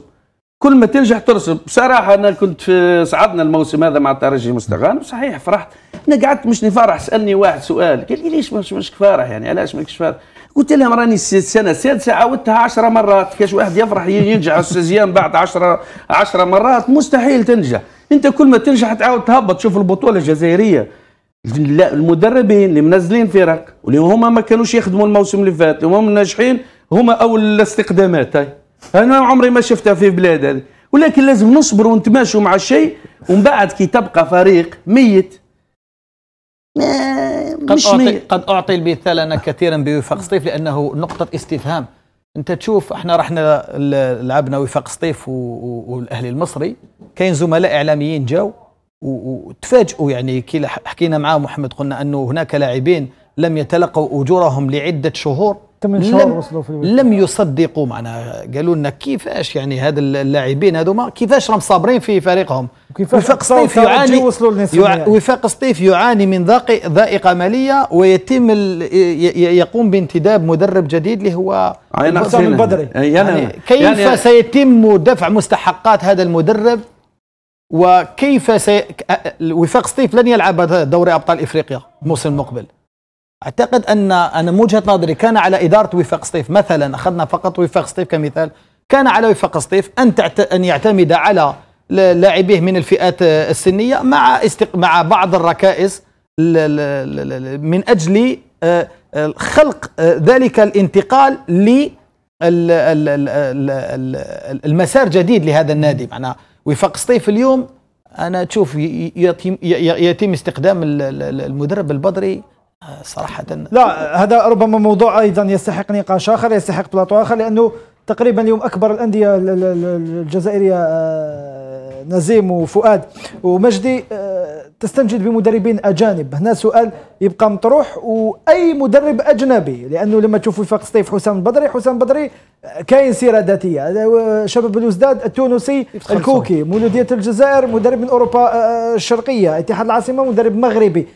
كل ما تنجح ترسب بصراحه انا كنت في صعدنا الموسم هذا مع الترجي مستغان صحيح فرحت انا قعدت مش نفرح سالني واحد سؤال قال لي ليش مش مش فارح يعني علاش ماكش فارح قلت لهم راني السنه السادسه عاودتها 10 مرات كاش واحد يفرح ينجح السيزيان بعد 10 10 مرات مستحيل تنجح انت كل ما تنجح تعاود تهبط تشوف البطوله الجزائريه المدربين اللي منزلين فرق واللي هما ما كانوش يخدموا الموسم اللي فات اللي هما ناجحين هما اول الاستقدامات انا عمري ما شفتها في بلاد هذه ولكن لازم نصبر ونتماشوا مع الشيء ومن بعد كي تبقى فريق ميت قد أعطي ميت. قد اعطي المثال انا كثيرا بوفاق سطيف لانه نقطه استفهام انت تشوف احنا رحنا لعبنا وفاق سطيف والاهلي المصري كاين زملاء اعلاميين جاو وتفاجئوا يعني كي حكينا مع محمد قلنا انه هناك لاعبين لم يتلقوا اجورهم لعده شهور ثمان شهور وصلوا في لم يصدقوا معنا قالوا لنا كيفاش يعني هذا اللاعبين هذوما كيفاش راهم صابرين في فريقهم وفاق سطيف يعاني وفاق سطيف يعاني من ذائقه ماليه ويتم يقوم بانتداب مدرب جديد اللي هو يعني, يعني كيف يعني سيتم دفع مستحقات هذا المدرب وكيف سي... وفاق سطيف لن يلعب دوري ابطال افريقيا الموسم المقبل اعتقد ان انا من وجهه نظري كان على اداره وفاق سطيف مثلا اخذنا فقط وفاق سطيف كمثال كان على وفاق سطيف ان تعت... ان يعتمد على لاعبيه من الفئات السنيه مع استق... مع بعض الركائز من اجل آه، آه، خلق آه، ذلك الانتقال ل المسار جديد لهذا النادي يعني وفاق سطيف اليوم انا تشوف يتم, يتم استخدام المدرب البدري آه، صراحه لا هذا ربما موضوع ايضا يستحق نقاش اخر يستحق بلاطو اخر لانه تقريبا اليوم اكبر الانديه الجزائريه آه، نزيم وفؤاد ومجدي آه، تستنجد بمدربين اجانب هنا سؤال يبقى مطروح واي مدرب اجنبي لانه لما تشوفوا فاق سطيف حسام البدري حسام البدري آه، كاين سيره ذاتيه آه، شباب الوزداد التونسي الكوكي مولوديه الجزائر مدرب من اوروبا آه، الشرقيه اتحاد العاصمه مدرب مغربي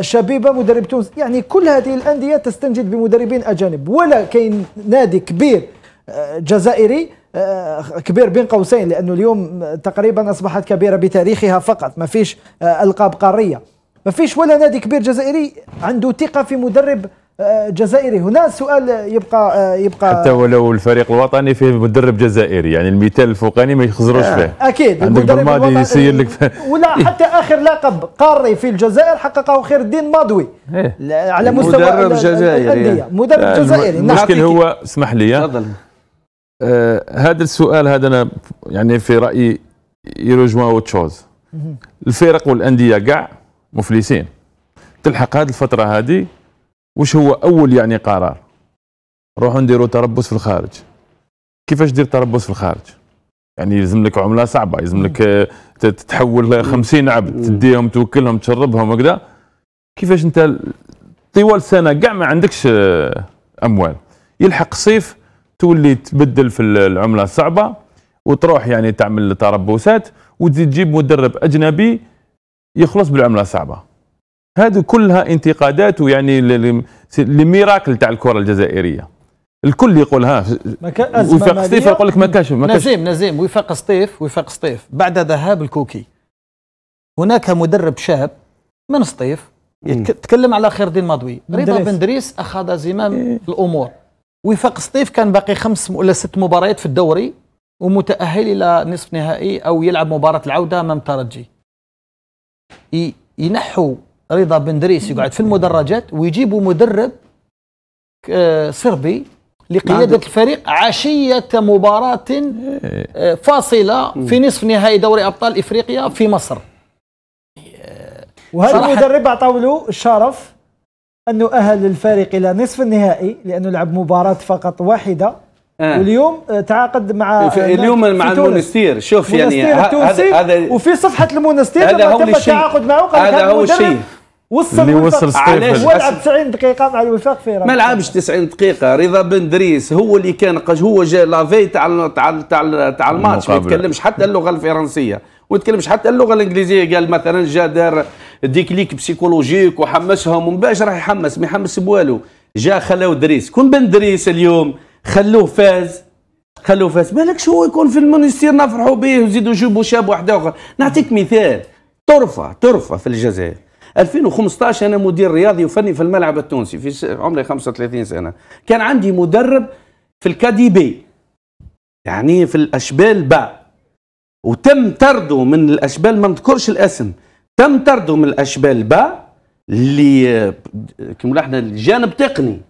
شبيبه مدرب تونس يعني كل هذه الانديه تستنجد بمدربين اجانب ولا كاين نادي كبير جزائري آه، كبير بين قوسين لانه اليوم تقريبا اصبحت كبيره بتاريخها فقط ما فيش آه، القاب قاريه ما فيش ولا نادي كبير جزائري عنده ثقه في مدرب آه، جزائري هنا السؤال يبقى يبقى حتى ولو الفريق الوطني فيه مدرب جزائري يعني المثال الفوقاني ما يخزروش فيه اكيد عندك بالماضي يسير لك ولا إيه. حتى اخر لقب قاري في الجزائر حققه خير الدين ماضوي إيه. على مستوى مدرب جزائري مدرب جزائري المشكل هو اسمح لي أه، هذا السؤال هذا انا يعني في رايي يروجوا او تشوز الفرق والانديه كاع مفلسين تلحق هذه الفتره هذه واش هو اول يعني قرار روحوا نديروا تربص في الخارج كيفاش دير تربص في الخارج يعني يلزم لك عمله صعبه يلزم لك أه، تتحول 50 عبد تديهم توكلهم تشربهم وكذا كيفاش انت طوال سنه كاع ما عندكش أه، اموال يلحق صيف تولي تبدل في العمله الصعبه وتروح يعني تعمل تربصات وتزيد تجيب مدرب اجنبي يخلص بالعمله الصعبه هذه كلها انتقادات ويعني لميراكل تاع الكره الجزائريه الكل يقول ها وفاق سطيف يقول لك ما كاش ما كاش نزيم نزيم وفاق سطيف وفاق سطيف بعد ذهاب الكوكي هناك مدرب شاب من سطيف تكلم على خير الدين مضوي رضا بن دريس اخذ زمام إيه. الامور وفاق سطيف كان باقي خمس ولا ست مباريات في الدوري ومتاهل الى نصف نهائي او يلعب مباراه العوده امام ترجي ينحوا رضا بن دريس يقعد في المدرجات ويجيبوا مدرب آه، صربي لقياده الفريق عشيه مباراه آه، فاصله في نصف نهائي دوري ابطال افريقيا في مصر وهذا المدرب عطاو له الشرف انه اهل الفريق الى نصف النهائي لانه لعب مباراه فقط واحده آه. واليوم آه، تعاقد آه، مع اليوم مع المونستير شوف يعني هذا وفي صفحه المونستير هذا هو الشيء التعاقد معه قال هذا هو الشيء وصل اللي وصل علاش ولعب 90 دقيقه مع الوفاق في ما لعبش 90 دقيقه رضا بن دريس هو اللي كان هو جا لافي تاع تاع تاع الماتش ما يتكلمش حتى اللغه الفرنسيه ما يتكلمش حتى اللغه الانجليزيه قال مثلا جا دار ديكليك بسيكولوجيك وحمسهم ومن بعد راح يحمس ما يحمس بوالو جا خلاو دريس كون بن دريس اليوم خلوه فاز خلوه فاز بالك شو يكون في المونستير نفرحوا به وزيدوا جيبوا شاب واحد اخر نعطيك مثال طرفه طرفه في الجزائر 2015 انا مدير رياضي وفني في الملعب التونسي في عمري 35 سنه كان عندي مدرب في الكادي بي يعني في الاشبال باء وتم طرده من الاشبال ما نذكرش الاسم تم طرده من الاشبال با اللي كما احنا الجانب تقني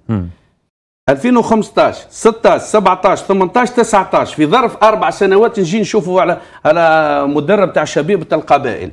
2015 16 17 18 19 في ظرف اربع سنوات نجي نشوفوا على على مدرب تاع شبيبه القبائل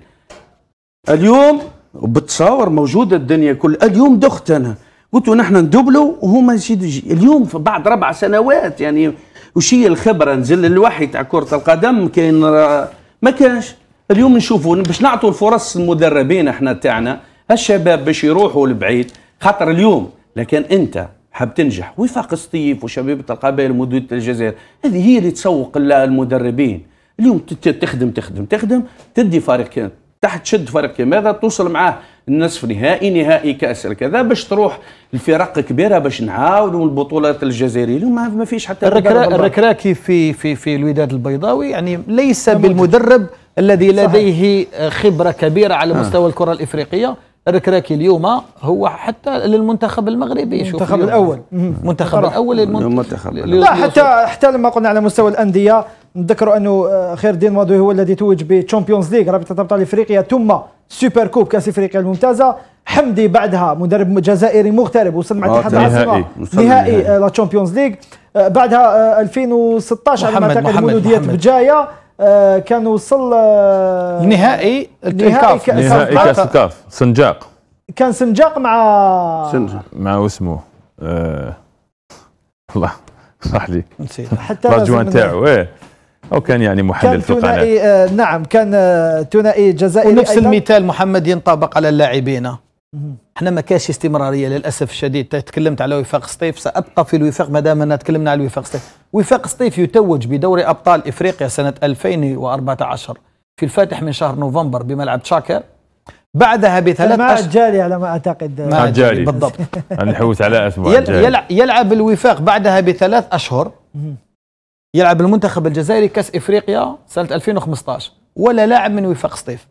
اليوم بتصور موجوده الدنيا كل اليوم دخت انا قلت نحن ندبلوا وهما يزيدوا اليوم بعد ربع سنوات يعني وش هي الخبره نزل الوحي تاع كره القدم كاين ما كانش اليوم نشوفوا باش نعطوا الفرص المدربين احنا تاعنا الشباب باش يروحوا لبعيد خاطر اليوم لكن انت حاب تنجح وفاق السطيف وشبيبة القبائل ومديرية الجزائر هذه هي اللي تسوق المدربين اليوم تخدم تخدم تخدم تدي فريق تحت شد فريق كماذا توصل معاه النصف نهائي نهائي كاس كذا باش تروح الفرق كبيره باش نعاونوا البطولات الجزائريه اليوم ما فيش حتى الركرا الركراكي في في في الوداد البيضاوي يعني ليس بالمدرب الذي لديه خبره كبيره على آه. مستوى آه. الكره الافريقيه الركراكي اليوم هو حتى للمنتخب المغربي المنتخب الاول المنتخب الاول المنتخب لا حتى حتى لما قلنا على مستوى الانديه نذكروا انه آه، خير الدين ماضي هو الذي توج بشامبيونز ليغ رابطه ابطال افريقيا ثم سوبر كوب كاس افريقيا الممتازه حمدي بعدها مدرب جزائري مغترب وصل مع آه، اتحاد العاصمه نهائي لا تشامبيونز ليغ بعدها 2016 على ما اعتقد مولوديه بجايه آه، كان وصل نهائي نهائي كاس الكاف سنجاق كان سنجاق مع سنجاق مع واسمه آه... الله صح لي نسيت حتى الرجوان تاعو ايه او كان يعني محلل في القناه ثنائي آه نعم كان آه، ثنائي جزائري ونفس أيضاً. المثال محمد ينطبق على اللاعبين احنا ما كاش استمراريه للاسف الشديد تكلمت على وفاق سطيف سابقى في الوفاق ما دام تكلمنا على وفاق سطيف وفاق سطيف يتوج بدوري أبطال إفريقيا سنة 2014 في الفاتح من شهر نوفمبر بملعب تشاكا بعدها بثلاث مع الجالي على ما اعتقد مع الجالي بالضبط نحوس على اسمه يلعب, يلعب الوفاق بعدها بثلاث اشهر يلعب المنتخب الجزائري كاس افريقيا سنه 2015 ولا لاعب من وفاق سطيف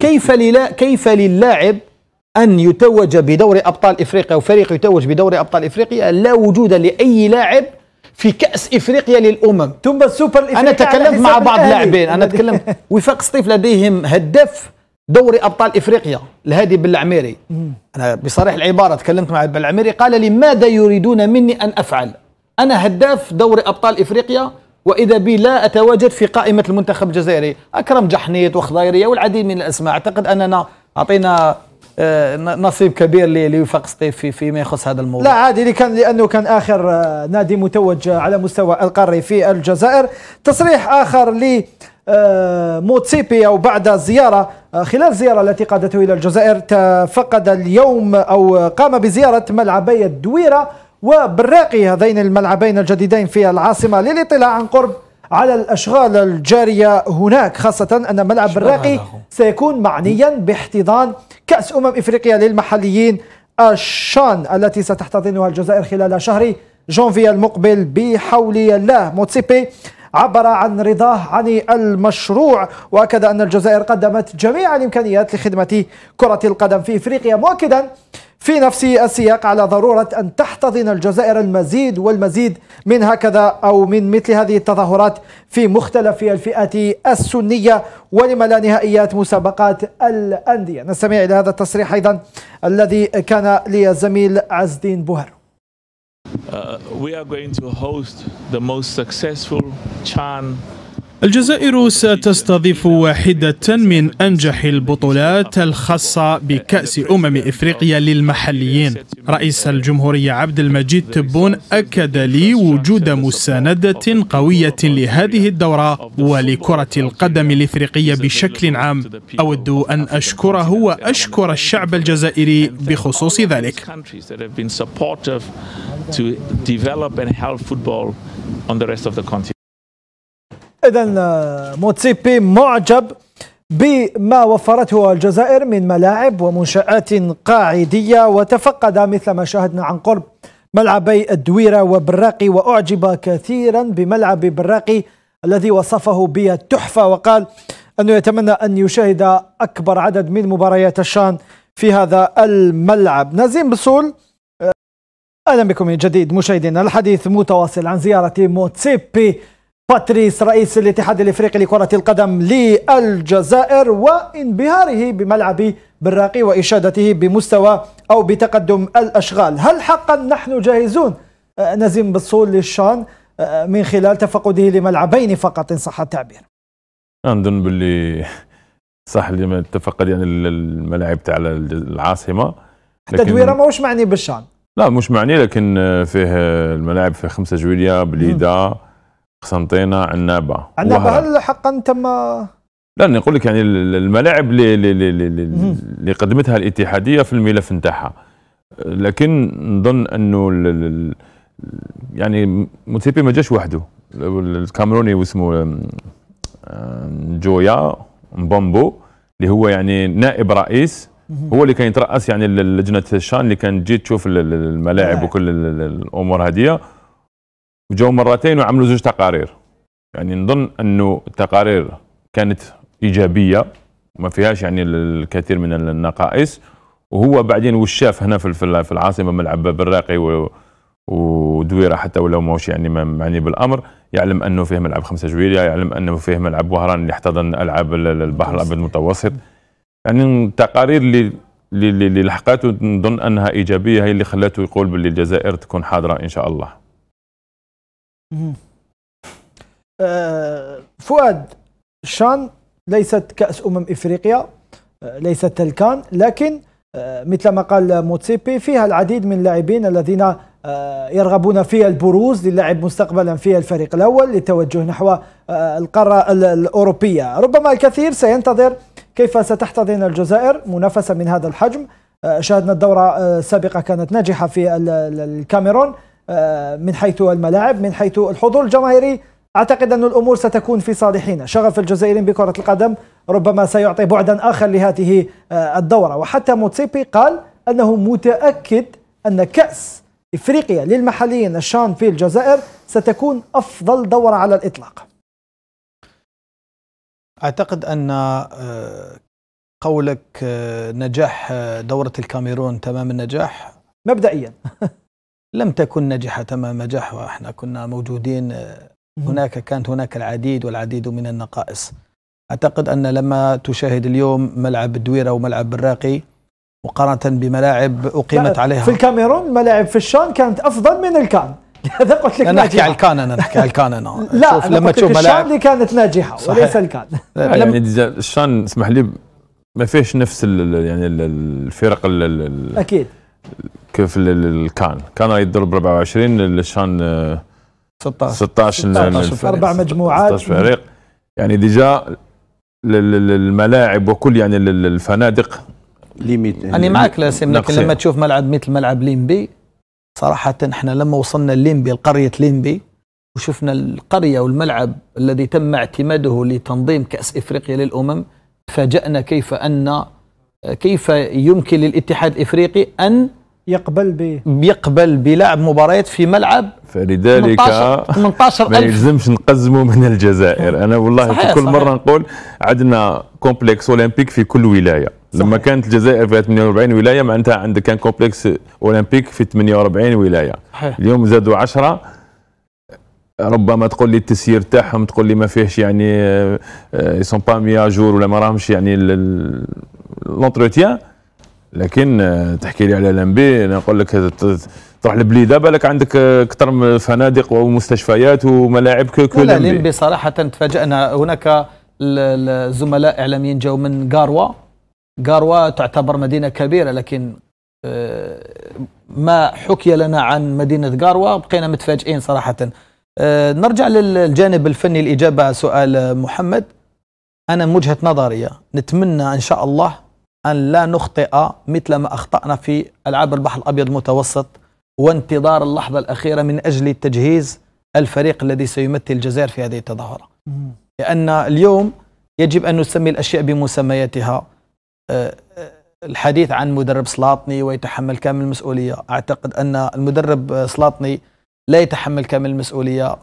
كيف للا كيف للاعب ان يتوج بدوري ابطال افريقيا وفريق يتوج بدوري ابطال افريقيا لا وجود لاي لاعب في كاس افريقيا للامم ثم السوبر الافريقي انا تكلمت مع بعض اللاعبين انا تكلمت وفاق سطيف لديهم هداف دوري ابطال افريقيا الهادي بالعميري انا بصريح العباره تكلمت مع بالعميري قال لي ماذا يريدون مني ان افعل انا هداف دوري ابطال افريقيا واذا بي لا اتواجد في قائمه المنتخب الجزائري اكرم جحنيت وخضيريه والعديد من الاسماء اعتقد اننا اعطينا نصيب كبير لوفاق سطيف في فيما يخص هذا الموضوع لا عادي كان لانه كان اخر آه، نادي متوج على مستوى القاري في الجزائر تصريح اخر ل آه، موتسيبي او بعد زياره آه، خلال الزياره التي قادته الى الجزائر فقد اليوم او قام بزياره ملعبي الدويره وبالراقي هذين الملعبين الجديدين في العاصمه للاطلاع عن قرب على الأشغال الجارية هناك خاصة أن ملعب الراقي سيكون معنيا باحتضان كأس أمم إفريقيا للمحليين الشان التي ستحتضنها الجزائر خلال شهر جونفي المقبل بحول الله موتسيبي عبر عن رضاه عن المشروع وأكد أن الجزائر قدمت جميع الإمكانيات لخدمة كرة القدم في إفريقيا مؤكدا في نفس السياق على ضرورة أن تحتضن الجزائر المزيد والمزيد من هكذا أو من مثل هذه التظاهرات في مختلف الفئات السنية ولما لا نهائيات مسابقات الأندية نستمع إلى هذا التصريح أيضا الذي كان للزميل عز الدين بوهر Uh, we are going to host the most successful Chan الجزائر ستستضيف واحدة من أنجح البطولات الخاصة بكأس أمم إفريقيا للمحليين رئيس الجمهورية عبد المجيد تبون أكد لي وجود مساندة قوية لهذه الدورة ولكرة القدم الإفريقية بشكل عام أود أن أشكره وأشكر الشعب الجزائري بخصوص ذلك إذا آه، موتسيبي معجب بما وفرته الجزائر من ملاعب ومنشآت قاعدية وتفقد مثل ما شاهدنا عن قرب ملعبي الدويرة وبراقي وأعجب كثيرا بملعب براقي الذي وصفه بالتحفة وقال أنه يتمنى أن يشاهد أكبر عدد من مباريات الشان في هذا الملعب نزيم بصول آه، أهلا بكم من جديد مشاهدينا الحديث متواصل عن زيارة موتسيبي باتريس رئيس الاتحاد الافريقي لكرة القدم للجزائر وانبهاره بملعب بالراقي واشادته بمستوى او بتقدم الاشغال، هل حقا نحن جاهزون آه، نزيم بالصول للشان آه، من خلال تفقده لملعبين فقط ان صح التعبير؟ نظن باللي صح اللي تفقد يعني الملاعب تاع العاصمه تدويره ماهوش معني بالشان لا مش معني لكن آه، فيه الملاعب في 5 جويليه بليده قسنطينة عنابة عنابة هل حقا تم لا انا نقول لك يعني الملاعب اللي اللي اللي قدمتها الاتحاديه في الملف نتاعها لكن نظن انه يعني موتسيبي ما جاش وحده الكاميروني واسمه جويا مبومبو اللي هو يعني نائب رئيس هو اللي كان يترأس يعني لجنه الشان اللي كانت تجي تشوف الملاعب نعم. وكل الامور هذه وجو مرتين وعملوا زوج تقارير يعني نظن انه التقارير كانت ايجابيه وما فيهاش يعني الكثير من النقائص وهو بعدين وشاف هنا في في العاصمه ملعب باب الراقي ودويره حتى ولو ماهوش يعني معني بالامر يعلم انه فيه ملعب خمسه جويليه يعلم انه فيه ملعب وهران اللي احتضن العاب البحر الابيض المتوسط يعني التقارير اللي اللي لحقاته نظن انها ايجابيه هي اللي خلاته يقول باللي الجزائر تكون حاضره ان شاء الله آه، فؤاد شان ليست كأس أمم إفريقيا آه، ليست الكان لكن آه، مثل ما قال موتسيبي فيها العديد من اللاعبين الذين يرغبون في البروز للعب مستقبلا في الفريق الأول للتوجه نحو القارة الأوروبية ربما الكثير سينتظر كيف ستحتضن الجزائر منافسة من هذا الحجم شاهدنا الدورة السابقة كانت ناجحة في الكاميرون آه، من حيث الملاعب من حيث الحضور الجماهيري أعتقد أن الأمور ستكون في صالحنا شغف الجزائريين بكرة القدم ربما سيعطي بعدا آخر لهذه آه، الدورة وحتى موتسيبي قال أنه متأكد أن كأس إفريقيا للمحليين الشان في الجزائر ستكون أفضل دورة على الإطلاق أعتقد أن آه، قولك نجاح دورة الكاميرون تمام النجاح مبدئيا لم تكن ناجحه تمام جحوه احنا كنا موجودين آه، هناك كانت هناك العديد والعديد من النقائص اعتقد ان لما تشاهد اليوم ملعب الدويره وملعب الراقي مقارنه بملاعب اقيمت عليها في الكاميرون ملاعب في الشان كانت افضل من الكان هذا قلت لك انا نحكي على الكان انا نحكي على الكان انا لا شوف لما تشوف ملاعب اللي كانت ناجحه وليس الكان يعني, يعني الشان اسمح لي ما فيش نفس الـ يعني الفرق الـ اكيد في الكان كان يضرب 24 لشان 16 آه، 16, اربع مجموعات 16 فريق يعني ديجا الملاعب وكل يعني الفنادق ليميت انا معك لاسم لكن لما تشوف ملعب مثل ملعب ليمبي صراحه احنا لما وصلنا ليمبي لقريه ليمبي وشفنا القريه والملعب الذي تم اعتماده لتنظيم كاس افريقيا للامم تفاجانا كيف ان كيف يمكن للاتحاد الافريقي ان يقبل ب يقبل بلعب مباريات في ملعب فلذلك 18, ما يلزمش نقزموا من الجزائر انا والله صحيح في كل صحيح. مره نقول عندنا كومبلكس اولمبيك في كل ولايه صحيح. لما كانت الجزائر فيها 48 ولايه معناتها عندك كان كومبلكس اولمبيك في 48 ولايه صحيح. اليوم زادوا 10 ربما تقول لي التسيير تاعهم تقول لي ما فيهش يعني سون با مي جور ولا ما راهمش يعني لونتروتيان لكن آه، تحكي لي على لامبي انا نقول لك تروح لبليده بالك عندك آه، اكثر من فنادق ومستشفيات وملاعب كو لا لامبي صراحه تفاجئنا هناك الزملاء اعلاميين جاوا من قاروه قاروه تعتبر مدينه كبيره لكن آه، ما حكي لنا عن مدينه قاروه بقينا متفاجئين صراحه نرجع للجانب الفني الاجابه على سؤال محمد انا من وجهه نظري نتمنى ان شاء الله أن لا نخطئ مثل ما أخطأنا في ألعاب البحر الأبيض المتوسط وانتظار اللحظة الأخيرة من أجل تجهيز الفريق الذي سيمثل الجزائر في هذه التظاهرة لأن اليوم يجب أن نسمي الأشياء بمسمياتها آه، آه، الحديث عن مدرب سلاطني ويتحمل كامل المسؤولية أعتقد أن المدرب سلاطني لا يتحمل كامل المسؤولية آه،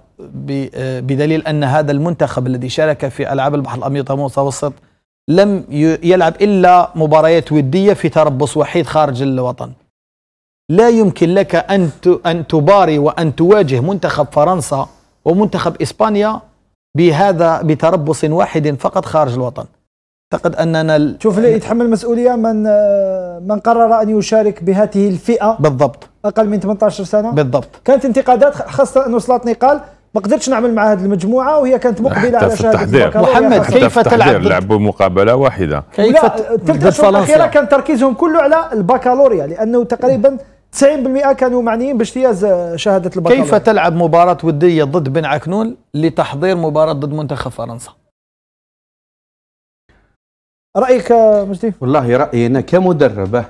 بدليل أن هذا المنتخب الذي شارك في ألعاب البحر الأبيض المتوسط لم يلعب إلا مباريات ودية في تربص وحيد خارج الوطن لا يمكن لك أن أن تباري وأن تواجه منتخب فرنسا ومنتخب إسبانيا بهذا بتربص واحد فقط خارج الوطن أعتقد أننا شوف اللي يتحمل مسؤولية من من قرر أن يشارك بهذه الفئة بالضبط أقل من 18 سنة بالضبط كانت انتقادات خاصة انه سلاطني قال ما قدرتش نعمل مع هذه المجموعه وهي كانت مقبله على شهاده محمد كيف تلعب لعبوا مقابله واحده كيف الثلاث اشهر الاخيره كان تركيزهم كله على البكالوريا لانه تقريبا 90% كانوا معنيين باجتياز شهاده البكالوريا كيف تلعب مباراه وديه ضد بن عكنون لتحضير مباراه ضد منتخب فرنسا؟ رايك مجدي؟ والله رايي انا كمدربه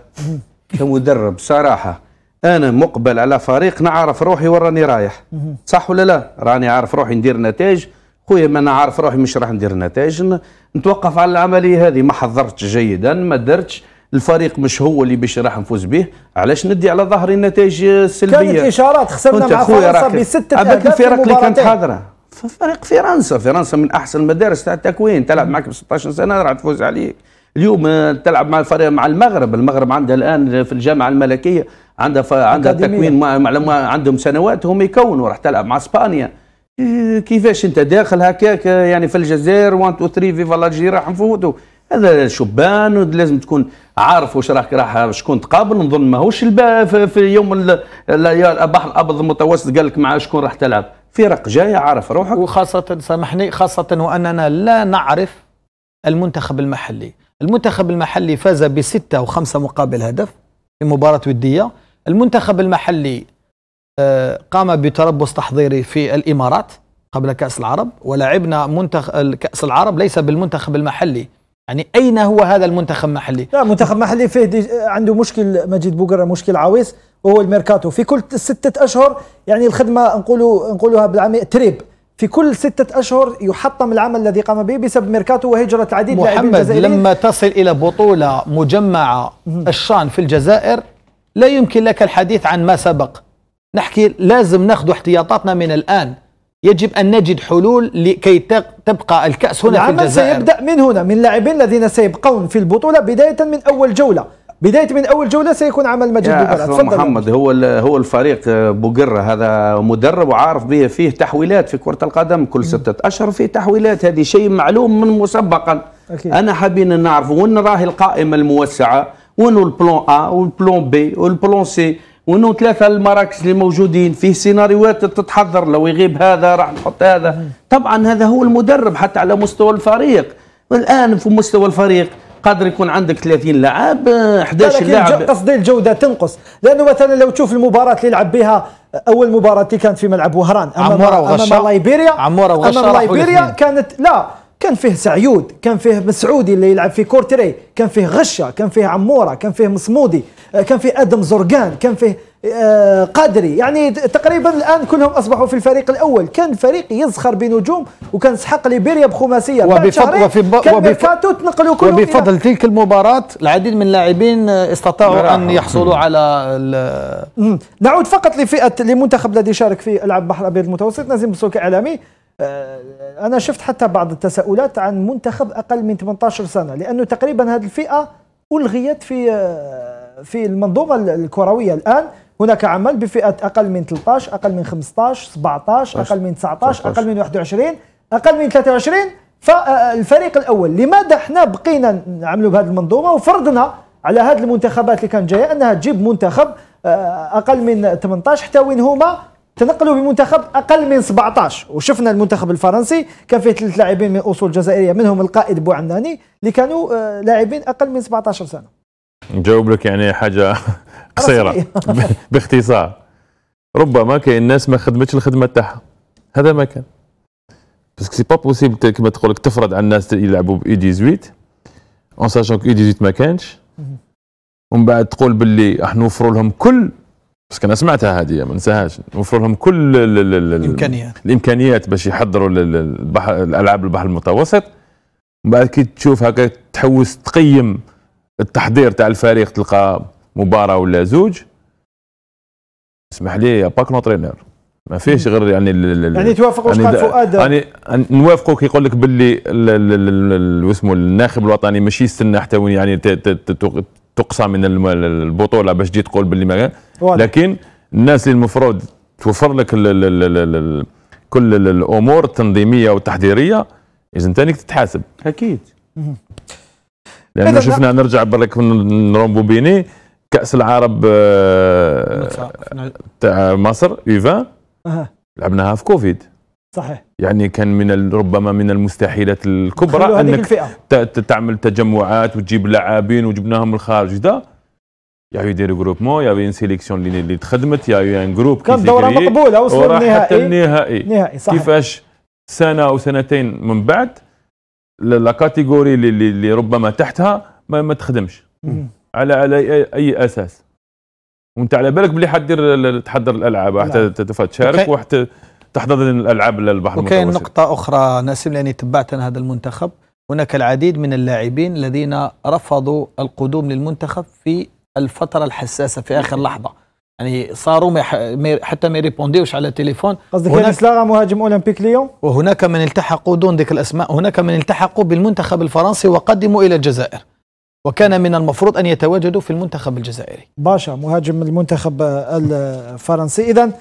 كمدرب صراحه انا مقبل على فريق نعرف روحي وين راني رايح صح ولا لا راني عارف روحي ندير نتائج خويا ما انا عارف روحي مش راح ندير نتائج نتوقف على العمليه هذه ما حضرتش جيدا ما درتش الفريق مش هو اللي باش راح نفوز به علاش ندي على ظهري النتائج السلبيه كانت اشارات خسرنا مع فرنسا بستة اهداف الفرق اللي كانت حاضره فريق فرنسا فرنسا من احسن المدارس تاع التكوين تلعب معك ب 16 سنه راح تفوز عليك اليوم آه، تلعب مع الفريق مع المغرب المغرب عندها الان في الجامعه الملكيه عندها عندها تكوين مع عندهم سنوات هم يكونوا راح تلعب مع اسبانيا إيه، كيفاش انت داخل هكاك يعني في الجزائر 1 2 3 فيفا لاجي راح نفوتوا هذا شبان لازم تكون عارف واش راك راح شكون تقابل نظن ماهوش في, في يوم البحر الابيض المتوسط قال لك مع شكون راح تلعب فرق جايه عارف روحك وخاصه سامحني خاصه واننا لا نعرف المنتخب المحلي المنتخب المحلي فاز بستة وخمسة مقابل هدف في مباراة ودية المنتخب المحلي آه، قام بتربص تحضيري في الامارات قبل كاس العرب ولعبنا منتخب كاس العرب ليس بالمنتخب المحلي يعني اين هو هذا المنتخب المحلي؟ لا منتخب محلي فيه عنده مشكل مجيد بوقره مشكل عويص وهو الميركاتو في كل ستة اشهر يعني الخدمه نقولوا نقولوها بالعاميه تريب في كل ستة أشهر يحطم العمل الذي قام به بسبب ميركاتو وهجرة العديد محمد لما تصل إلى بطولة مجمعة الشان في الجزائر لا يمكن لك الحديث عن ما سبق نحكي لازم ناخذ احتياطاتنا من الآن يجب أن نجد حلول لكي تبقى الكأس هنا في الجزائر العمل سيبدأ من هنا من لاعبين الذين سيبقون في البطولة بداية من أول جولة بدايه من اول جوله سيكون عمل مجد دوبرا محمد هو هو الفريق آه، بوقره هذا مدرب وعارف به فيه تحويلات في كره القدم كل سته اشهر فيه تحويلات هذه شيء معلوم من مسبقا أكيد. انا حابين نعرف وين راهي القائمه الموسعه وينو البلون ا والبلون بي والبلون سي وينو ثلاثه المراكز اللي موجودين فيه سيناريوهات تتحضر لو يغيب هذا راح نحط هذا طبعا هذا هو المدرب حتى على مستوى الفريق الان في مستوى الفريق قادر يكون عندك 30 لاعب 11 لاعب قصدي الجوده تنقص لانه مثلا لو تشوف المباراه اللي لعب بها اول مباراه اللي كانت في ملعب وهران امام امام ليبيريا امام لايبيريا كانت لا كان فيه سعيود كان فيه مسعودي اللي يلعب في كورتري كان فيه غشه كان فيه عموره كان فيه مصمودي آه، كان فيه ادم زرقان كان فيه آه، قادري يعني تقريبا الان كلهم اصبحوا في الفريق الاول كان فريق يزخر بنجوم وكان سحق ليبيريا بخماسيه وبفضل وفي ب... وبفضل, وبفضل تلك المباراه العديد من اللاعبين آه، استطاعوا نعم. ان يحصلوا على نعود فقط لفئه لمنتخب الذي شارك في العاب البحر الابيض المتوسط نزيم بسوكي اعلامي آه، انا شفت حتى بعض التساؤلات عن منتخب اقل من 18 سنه لانه تقريبا هذه الفئه الغيت في آه، في المنظومه الكرويه الان هناك عمل بفئه اقل من 13 اقل من 15 17 اقل من 19 اقل من 21 اقل من 23 فالفريق الاول لماذا احنا بقينا نعملوا بهذه المنظومه وفرضنا على هذه المنتخبات اللي كانت جايه انها تجيب منتخب آه، اقل من 18 حتى وين هما تنقلوا بمنتخب اقل من 17 وشفنا المنتخب الفرنسي كان فيه ثلاث لاعبين من اصول جزائريه منهم القائد بوعناني اللي كانوا آه، لاعبين اقل من 17 سنه نجاوب لك يعني حاجه قصيره إيه. باختصار ربما كاين ناس ما خدمتش الخدمه تاعها هذا ما كان باسكو سي با بوسيبل كما تقول لك تفرض على الناس يلعبوا باي 18 اون ساشون كو اي 18 ما كانش ومن بعد تقول باللي راح نوفروا لهم كل بس انا سمعتها هذه ما ننساهاش نوفر لهم كل الامكانيات الامكانيات باش يحضروا البحر الالعاب البحر المتوسط من بعد كي تشوف هكا تحوس تقيم التحضير تاع الفريق تلقى مباراه ولا زوج اسمح لي باك نوترينور ما فيش غير يعني يعني توافق واش قال فؤاد يعني كي يقول لك باللي واسمه الناخب الوطني ماشي يستنى حتى وين يعني تقصى من البطوله باش تجي تقول باللي ما لكن الناس اللي المفروض توفر لك كل الامور التنظيميه والتحضيريه اذا انت تتحاسب اكيد لانه شفنا نرجع برك بيني كاس العرب آه، تاع مصر يوفا لعبناها في كوفيد صحيح يعني كان من ربما من المستحيلات الكبرى انك الفئة. تعمل تجمعات وتجيب لاعبين وجبناهم من الخارج ده يا يدير جروب مو يا يو سيليكسيون اللي اللي تخدمت يا يو ان جروب كان دوره مقبوله وصل النهائي حتى النهائي نهائي صحيح كيفاش سنه او سنتين من بعد لا كاتيجوري اللي, اللي ربما تحتها ما, ما تخدمش على على اي, أي اساس وانت على بالك بلي حدير تحضر الالعاب حتى نعم. تشارك وحتى تحضر الالعاب للبحر وكاين نقطه اخرى ناسم لاني تبعت انا هذا المنتخب هناك العديد من اللاعبين الذين رفضوا القدوم للمنتخب في الفتره الحساسه في اخر لحظه يعني صاروا مي... حتى ما يريبونديوش على التليفون قصدك يعني هناك لاغا مهاجم اولمبيك ليون وهناك من التحقوا دون ذكر الاسماء هناك من التحقوا بالمنتخب الفرنسي وقدموا الى الجزائر وكان من المفروض ان يتواجدوا في المنتخب الجزائري باشا مهاجم المنتخب الفرنسي اذا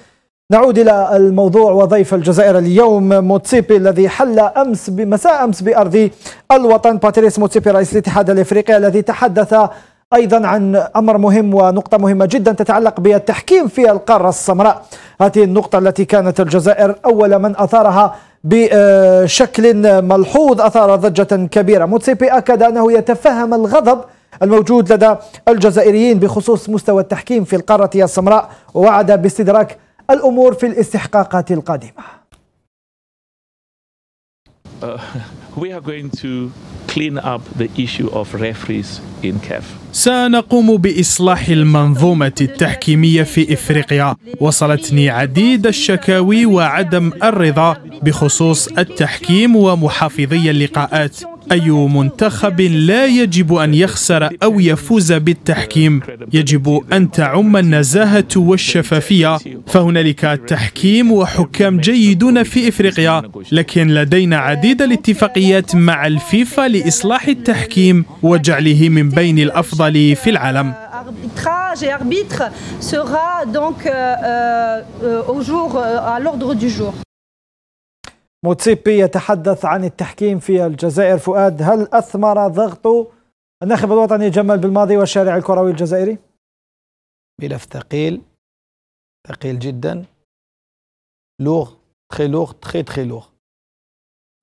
نعود إلى الموضوع وضيف الجزائر اليوم موتسيبي الذي حل أمس مساء أمس بأرض الوطن باتريس موتسيبي رئيس الاتحاد الإفريقي الذي تحدث أيضا عن أمر مهم ونقطة مهمة جدا تتعلق بالتحكيم في القارة السمراء هذه النقطة التي كانت الجزائر أول من أثارها بشكل ملحوظ أثار ضجة كبيرة موتسيبي أكد أنه يتفهم الغضب الموجود لدى الجزائريين بخصوص مستوى التحكيم في القارة السمراء ووعد باستدراك الأمور في الاستحقاقات القادمة uh, سنقوم بإصلاح المنظومة التحكيمية في إفريقيا وصلتني عديد الشكاوي وعدم الرضا بخصوص التحكيم ومحافظي اللقاءات أي منتخب لا يجب أن يخسر أو يفوز بالتحكيم يجب أن تعم النزاهة والشفافية فهنالك تحكيم وحكام جيدون في إفريقيا لكن لدينا عديد الاتفاقيات مع الفيفا لإصلاح التحكيم وجعله من بين الأفضل في العالم arbitrage et arbitre sera donc euh, euh, au jour, euh, à l'ordre du jour. موتسيبي يتحدث عن التحكيم في الجزائر فؤاد هل أثمر ضغط الناخب الوطني جمال بالماضي والشارع الكروي الجزائري؟ ملف ثقيل ثقيل جدا لوغ تخي لوغ تخي تخي لوغ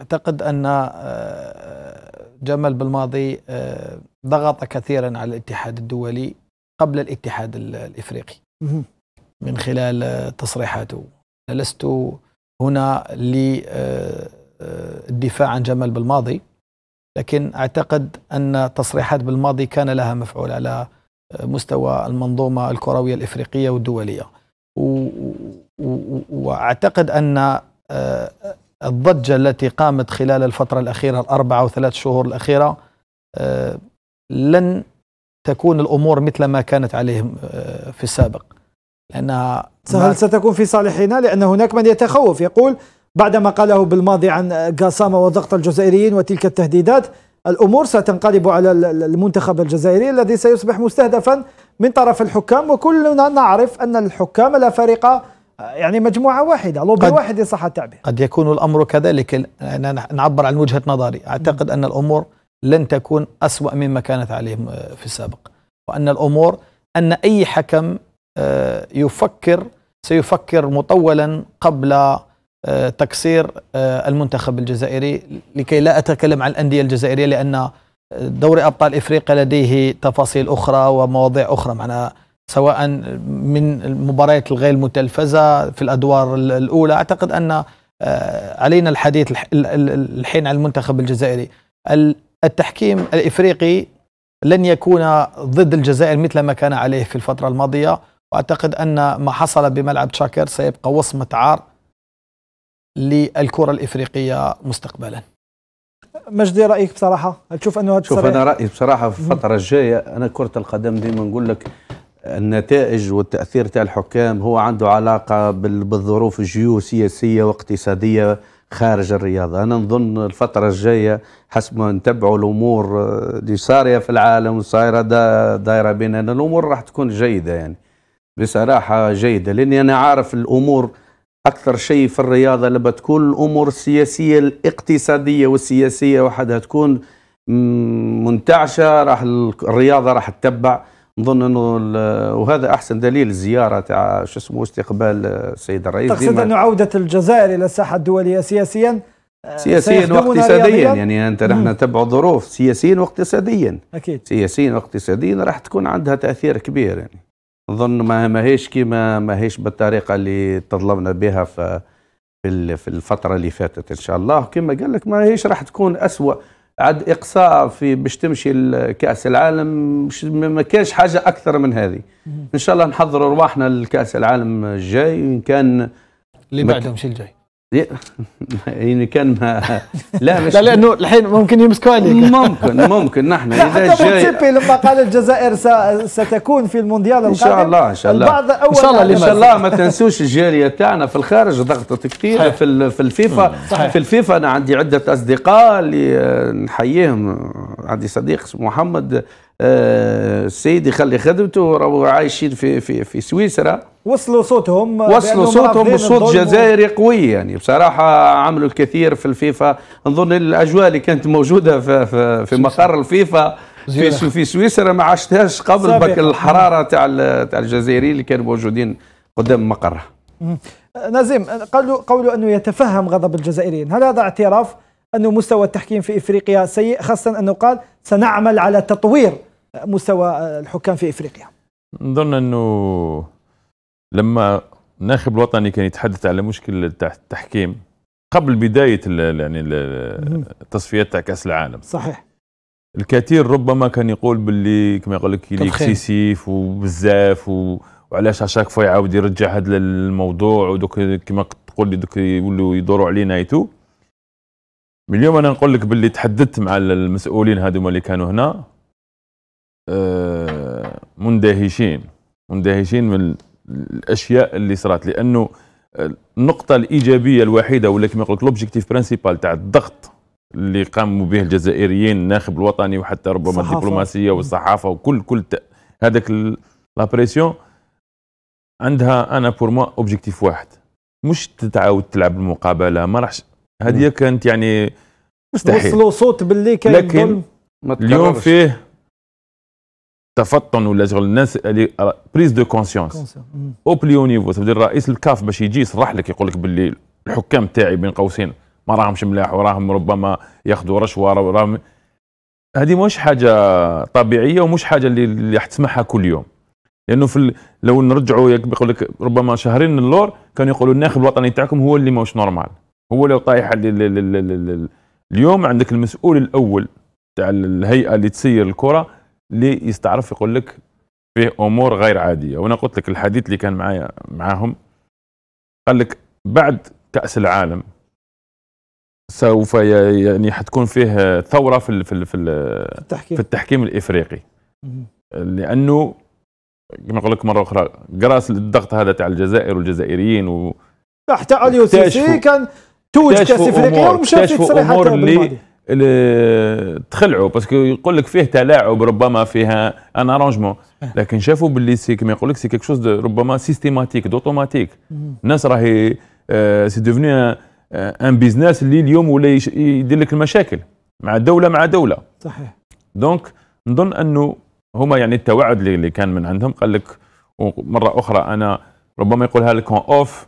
أعتقد أن آه، جمال بالماضي آه، ضغط كثيرا على الاتحاد الدولي قبل الاتحاد الإفريقي من خلال تصريحاته لست هنا للدفاع آه، آه، عن جمال بالماضي لكن اعتقد ان تصريحات بالماضي كان لها مفعول على آه، مستوى المنظومه الكرويه الافريقيه والدوليه واعتقد ان الضجه التي قامت خلال الفتره الاخيره الاربعه وثلاث شهور الاخيره لن تكون الامور مثل ما كانت عليه في السابق لأنها هل ستكون في صالحنا لأن هناك من يتخوف يقول بعدما قاله بالماضي عن قاسامة وضغط الجزائريين وتلك التهديدات الأمور ستنقلب على المنتخب الجزائري الذي سيصبح مستهدفا من طرف الحكام وكلنا نعرف أن الحكام لا فريق يعني مجموعة واحدة لوبي واحد إن صح التعبير قد يكون الأمر كذلك أنا نعبر عن وجهة نظري أعتقد أن الأمور لن تكون أسوأ مما كانت عليه آه، في السابق وأن الأمور أن أي حكم آه، يفكر سيفكر مطولا قبل آه، تكسير آه، المنتخب الجزائري لكي لا أتكلم عن الأندية الجزائرية لأن دوري أبطال إفريقيا لديه تفاصيل أخرى ومواضيع أخرى معنا سواء من المباريات الغير متلفزة في الأدوار الأولى أعتقد أن علينا الحديث الحين عن المنتخب الجزائري التحكيم الإفريقي لن يكون ضد الجزائر مثل ما كان عليه في الفترة الماضية واعتقد ان ما حصل بملعب تشاكر سيبقى وصمه عار للكره الافريقيه مستقبلا. مجدي رايك بصراحه هل تشوف انه شوف انا رايي بصراحه في الفتره الجايه انا كره القدم ديما نقول لك النتائج والتاثير تاع الحكام هو عنده علاقه بالظروف الجيوسياسيه واقتصاديه خارج الرياضه انا نظن الفتره الجايه حسب ما نتبعوا الامور اللي صاريه في العالم وصايره دا دايره بيننا الامور راح تكون جيده يعني بصراحة جيدة لأني أنا عارف الأمور أكثر شيء في الرياضة لما تكون الأمور السياسية الاقتصادية والسياسية وحدها تكون منتعشة راح الرياضة راح تتبع نظن انه وهذا احسن دليل الزياره تاع شو اسمه استقبال السيد الرئيس تقصد انه عوده الجزائر الى الساحه الدوليه سياسيا آه، سياسيا واقتصاديا يعني انت نحن نتبع الظروف سياسيا واقتصاديا اكيد سياسيا واقتصاديا راح تكون عندها تاثير كبير يعني اظن ما ماهيش كيما ماهيش بالطريقه اللي تظلمنا بها في في الفتره اللي فاتت ان شاء الله كيما قال لك ماهيش راح تكون اسوء عاد اقصاء في باش تمشي لكاس العالم ما كانش حاجه اكثر من هذه ان شاء الله نحضر رواحنا لكاس العالم الجاي ان كان اللي بعده مش الجاي يعني كان ما لا مش لا لانه الحين ممكن يمسكوا عليك ممكن ممكن نحن اذا حتى جاي حتى لما قال الجزائر ستكون في المونديال القادم ان شاء الله ان شاء الله البعض اول ان شاء الله ان شاء الله ما تنسوش الجاليه تاعنا في الخارج ضغطت كثير في في الفيفا صحيح. في الفيفا انا عندي عده اصدقاء اللي آه، نحييهم عندي صديق اسمه محمد السيد آه، يخلي خدمته راهو عايشين في في في سويسرا وصلوا صوتهم وصلوا صوتهم بصوت جزائري قوي يعني بصراحه عملوا الكثير في الفيفا نظن الاجواء اللي كانت موجوده في في, في مقر الفيفا في في سويسرا ما عشتهاش قبل بك الحراره تاع تاع الجزائريين اللي كانوا موجودين قدام مقرها نزيم قالوا قولوا انه يتفهم غضب الجزائريين هل هذا اعتراف انه مستوى التحكيم في افريقيا سيء خاصه انه قال سنعمل على تطوير مستوى الحكام في افريقيا؟ نظن انه لما الناخب الوطني كان يتحدث على مشكل التحكيم قبل بدايه يعني التصفيات تاع كاس العالم صحيح الكثير ربما كان يقول باللي كما يقول لك اكسيسيف وبزاف وعلاش اشاك فوا يعاود يرجع هذا الموضوع ودوك كما تقول لي دوك يولوا يدوروا علينا ايتو اليوم انا نقول لك باللي تحدثت مع المسؤولين هذوما اللي كانوا هنا آه، مندهشين مندهشين من الاشياء اللي صارت لانه النقطه الايجابيه الوحيده ولا كما يقول لك لوبجيكتيف برينسيبال تاع الضغط اللي قاموا به الجزائريين الناخب الوطني وحتى ربما الدبلوماسيه والصحافه وكل كل هذاك لابريسيون عندها انا بور موا اوبجيكتيف واحد مش تتعاود تلعب المقابله ما راحش هذه كانت يعني مستحيل وصلوا صوت باللي كان لكن اليوم فيه تفطن ولا شغل الناس بريز دو كونسيونس او بلي او نيفو تبدا الرئيس الكاف باش يجي يصرح لك يقول لك باللي الحكام تاعي بين قوسين ما راهمش ملاح وراهم ربما ياخذوا رشوه وراهم هذه مش حاجه طبيعيه ومش حاجه اللي, اللي حتسمعها كل يوم لانه في لو نرجعوا يقول لك ربما شهرين اللور كانوا يقولوا الناخب الوطني تاعكم هو اللي ماهوش نورمال هو اللي طايح اليوم عندك المسؤول الاول تاع الهيئه اللي تسير الكره اللي يستعرف يقول لك فيه امور غير عاديه وانا قلت لك الحديث اللي كان معايا معاهم قال لك بعد كاس العالم سوف يعني حتكون فيه ثوره في في في التحكيم في التحكيم الافريقي لانه كما نقول لك مره اخرى قراس الضغط هذا تاع الجزائر والجزائريين و حتى اليو سي سي كان توج كاس افريقيا ومشى في تصريحات اللي تخلعوا باسكو يقول لك فيه تلاعب ربما فيها ان ارانجمون لكن شافوا باللي سي كما يقول لك سي كيك شوز ربما سيستيماتيك دوتوماتيك الناس راهي سي ديفوني ان بيزنس اللي اليوم ولا يدير لك المشاكل مع دوله مع دوله صحيح دونك نظن انه هما يعني التوعد اللي كان من عندهم قال لك مره اخرى انا ربما يقولها لك اوف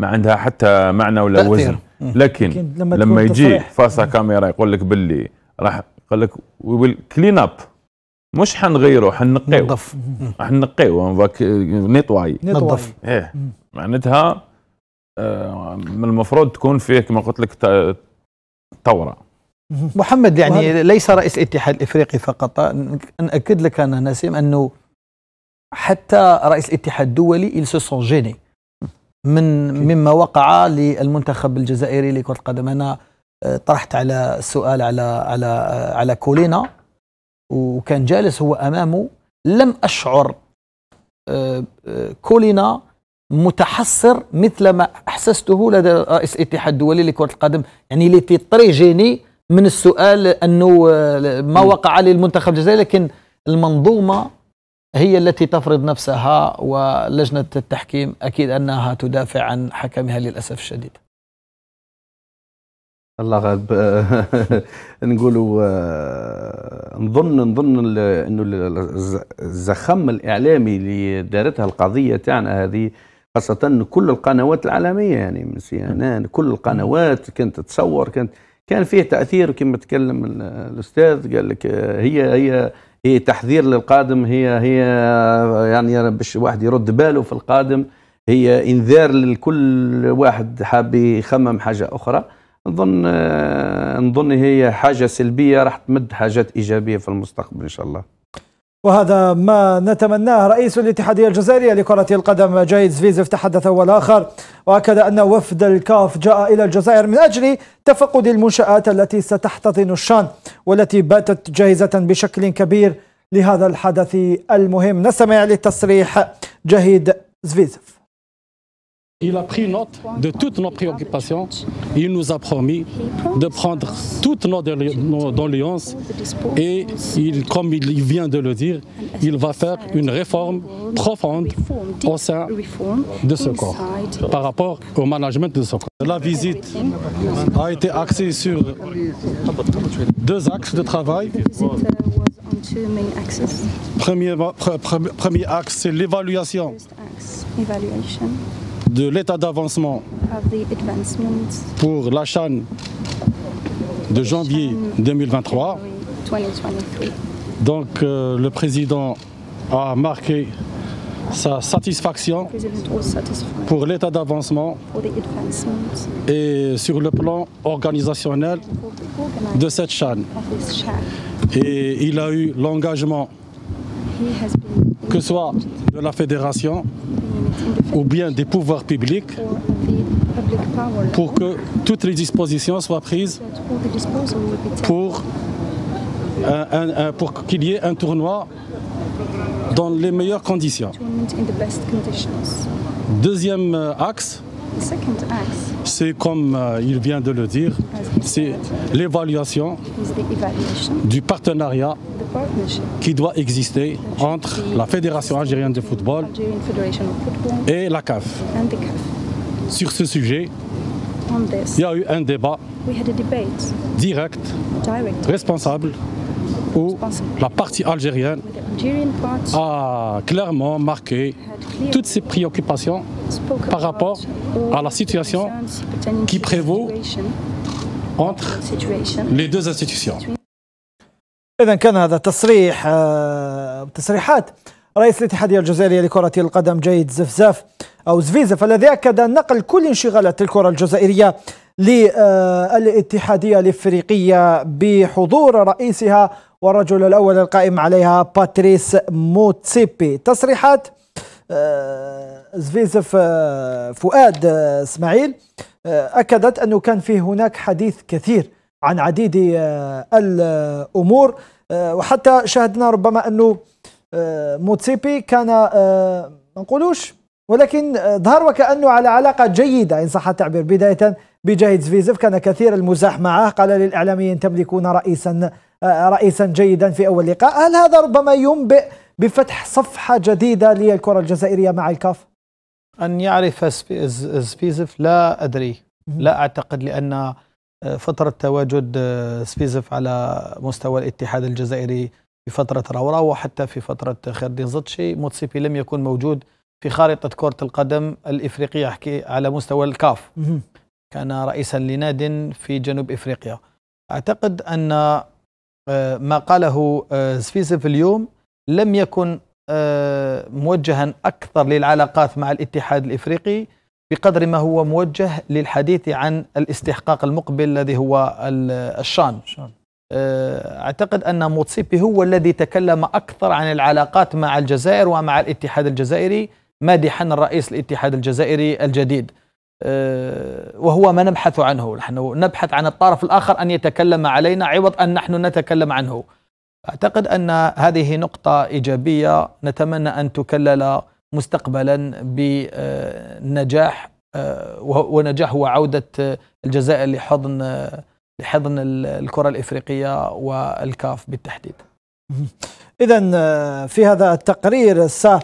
ما عندها حتى معنى ولا تأثير. وزن إيه. لكن, لما, لما يجي فاسا كاميرا يقول لك باللي راح قال لك وي ويل كلين اب مش حنغيرو حنقيو نظف حنقيو نيطواي نظف ايه معناتها آه، من المفروض تكون فيه كما قلت لك ثوره محمد يعني ليس رئيس الاتحاد الافريقي فقط ناكد لك انا نسيم انه حتى رئيس الاتحاد الدولي ils سو سون جيني من مما وقع للمنتخب الجزائري لكره القدم انا آه، طرحت على السؤال على على آه، على كولينا وكان جالس هو امامه لم اشعر آه، كولينا متحصر مثل ما احسسته لدى رئيس الاتحاد الدولي لكره القدم يعني اللي جيني من السؤال انه ما وقع للمنتخب الجزائري لكن المنظومه هي التي تفرض نفسها ولجنة التحكيم أكيد أنها تدافع عن حكمها للأسف الشديد الله غالب نقولوا آه، نظن نظن انه الزخم الاعلامي اللي دارتها القضيه تاعنا هذه خاصه كل القنوات العالميه يعني من سي ان ان كل القنوات كانت تصور كانت كان فيه تاثير كما تكلم الاستاذ قال لك آه، هي هي هي تحذير للقادم هي هي يعني باش واحد يرد باله في القادم هي انذار لكل واحد حاب يخمم حاجه اخرى نظن نظن هي حاجه سلبيه راح تمد حاجات ايجابيه في المستقبل ان شاء الله وهذا ما نتمناه رئيس الاتحادية الجزائرية لكرة القدم جايد زفيزف تحدث هو الآخر وأكد أن وفد الكاف جاء إلى الجزائر من أجل تفقد المنشآت التي ستحتضن الشان والتي باتت جاهزة بشكل كبير لهذا الحدث المهم نستمع للتصريح جهيد زفيزف Il a pris note de toutes nos préoccupations. Il nous a promis de prendre toutes nos, doléances et comme il vient de le dire, il va faire une réforme profonde au sein de ce corps par rapport au management de ce corps. La visite a été axée sur deux axes de travail. premier axe, c'est l'évaluation de l'état d'avancement pour la chaîne de janvier 2023. Donc euh, le président a marqué sa satisfaction pour l'état d'avancement et sur le plan organisationnel de cette chaîne. Et il a eu l'engagement que soit de la fédération, ou bien des pouvoirs publics pour que toutes les dispositions soient prises pour, pour qu'il y ait un tournoi dans les meilleures conditions. Deuxième euh, axe, c'est comme euh, il vient de le dire, c'est l'évaluation du partenariat qui doit exister entre la Fédération algérienne de football et la CAF. Sur ce sujet, il y a eu un débat direct, responsable, où la partie algérienne a clairement marqué toutes ses préoccupations par rapport à la situation qui prévaut entre les deux institutions. إذا كان هذا تصريح آه، تصريحات رئيس الاتحادية الجزائرية لكرة القدم جيد زفزاف أو زفيزف الذي أكد نقل كل انشغالات الكرة الجزائرية للاتحادية الإفريقية بحضور رئيسها والرجل الأول القائم عليها باتريس موتسيبي تصريحات آه، زفيزف آه، فؤاد آه، اسماعيل أكدت أنه كان في هناك حديث كثير عن عديد الأمور وحتى شاهدنا ربما أنه موتسيبي كان ما نقولوش ولكن ظهر وكأنه على علاقة جيدة إن صح التعبير بداية بجاهد زفيزف كان كثير المزاح معه قال للإعلاميين تملكون رئيسا آه، رئيسا جيدا في أول لقاء هل هذا ربما ينبئ بفتح صفحة جديدة للكرة الجزائرية مع الكاف؟ أن يعرف زفيزف لا أدري لا أعتقد لأن آه، فترة تواجد سبيزف آه، على مستوى الاتحاد الجزائري في فترة راورا وحتى في فترة خيردين زطشي موتسيبي لم يكن موجود في خارطة كرة القدم الإفريقية أحكي على مستوى الكاف كان رئيسا لناد في جنوب افريقيا اعتقد ان آه، ما قاله آه، زفيسف اليوم لم يكن آه، موجها اكثر للعلاقات مع الاتحاد الافريقي بقدر ما هو موجه للحديث عن الاستحقاق المقبل الذي هو الشان اعتقد ان موتسيبي هو الذي تكلم اكثر عن العلاقات مع الجزائر ومع الاتحاد الجزائري مادحا الرئيس الاتحاد الجزائري الجديد وهو ما نبحث عنه نحن نبحث عن الطرف الآخر أن يتكلم علينا عوض أن نحن نتكلم عنه أعتقد أن هذه نقطة إيجابية نتمنى أن تكلل مستقبلا بنجاح آه، ونجاح وعودة الجزائر لحضن لحضن الكرة الإفريقية والكاف بالتحديد إذا آه، في هذا التقرير سا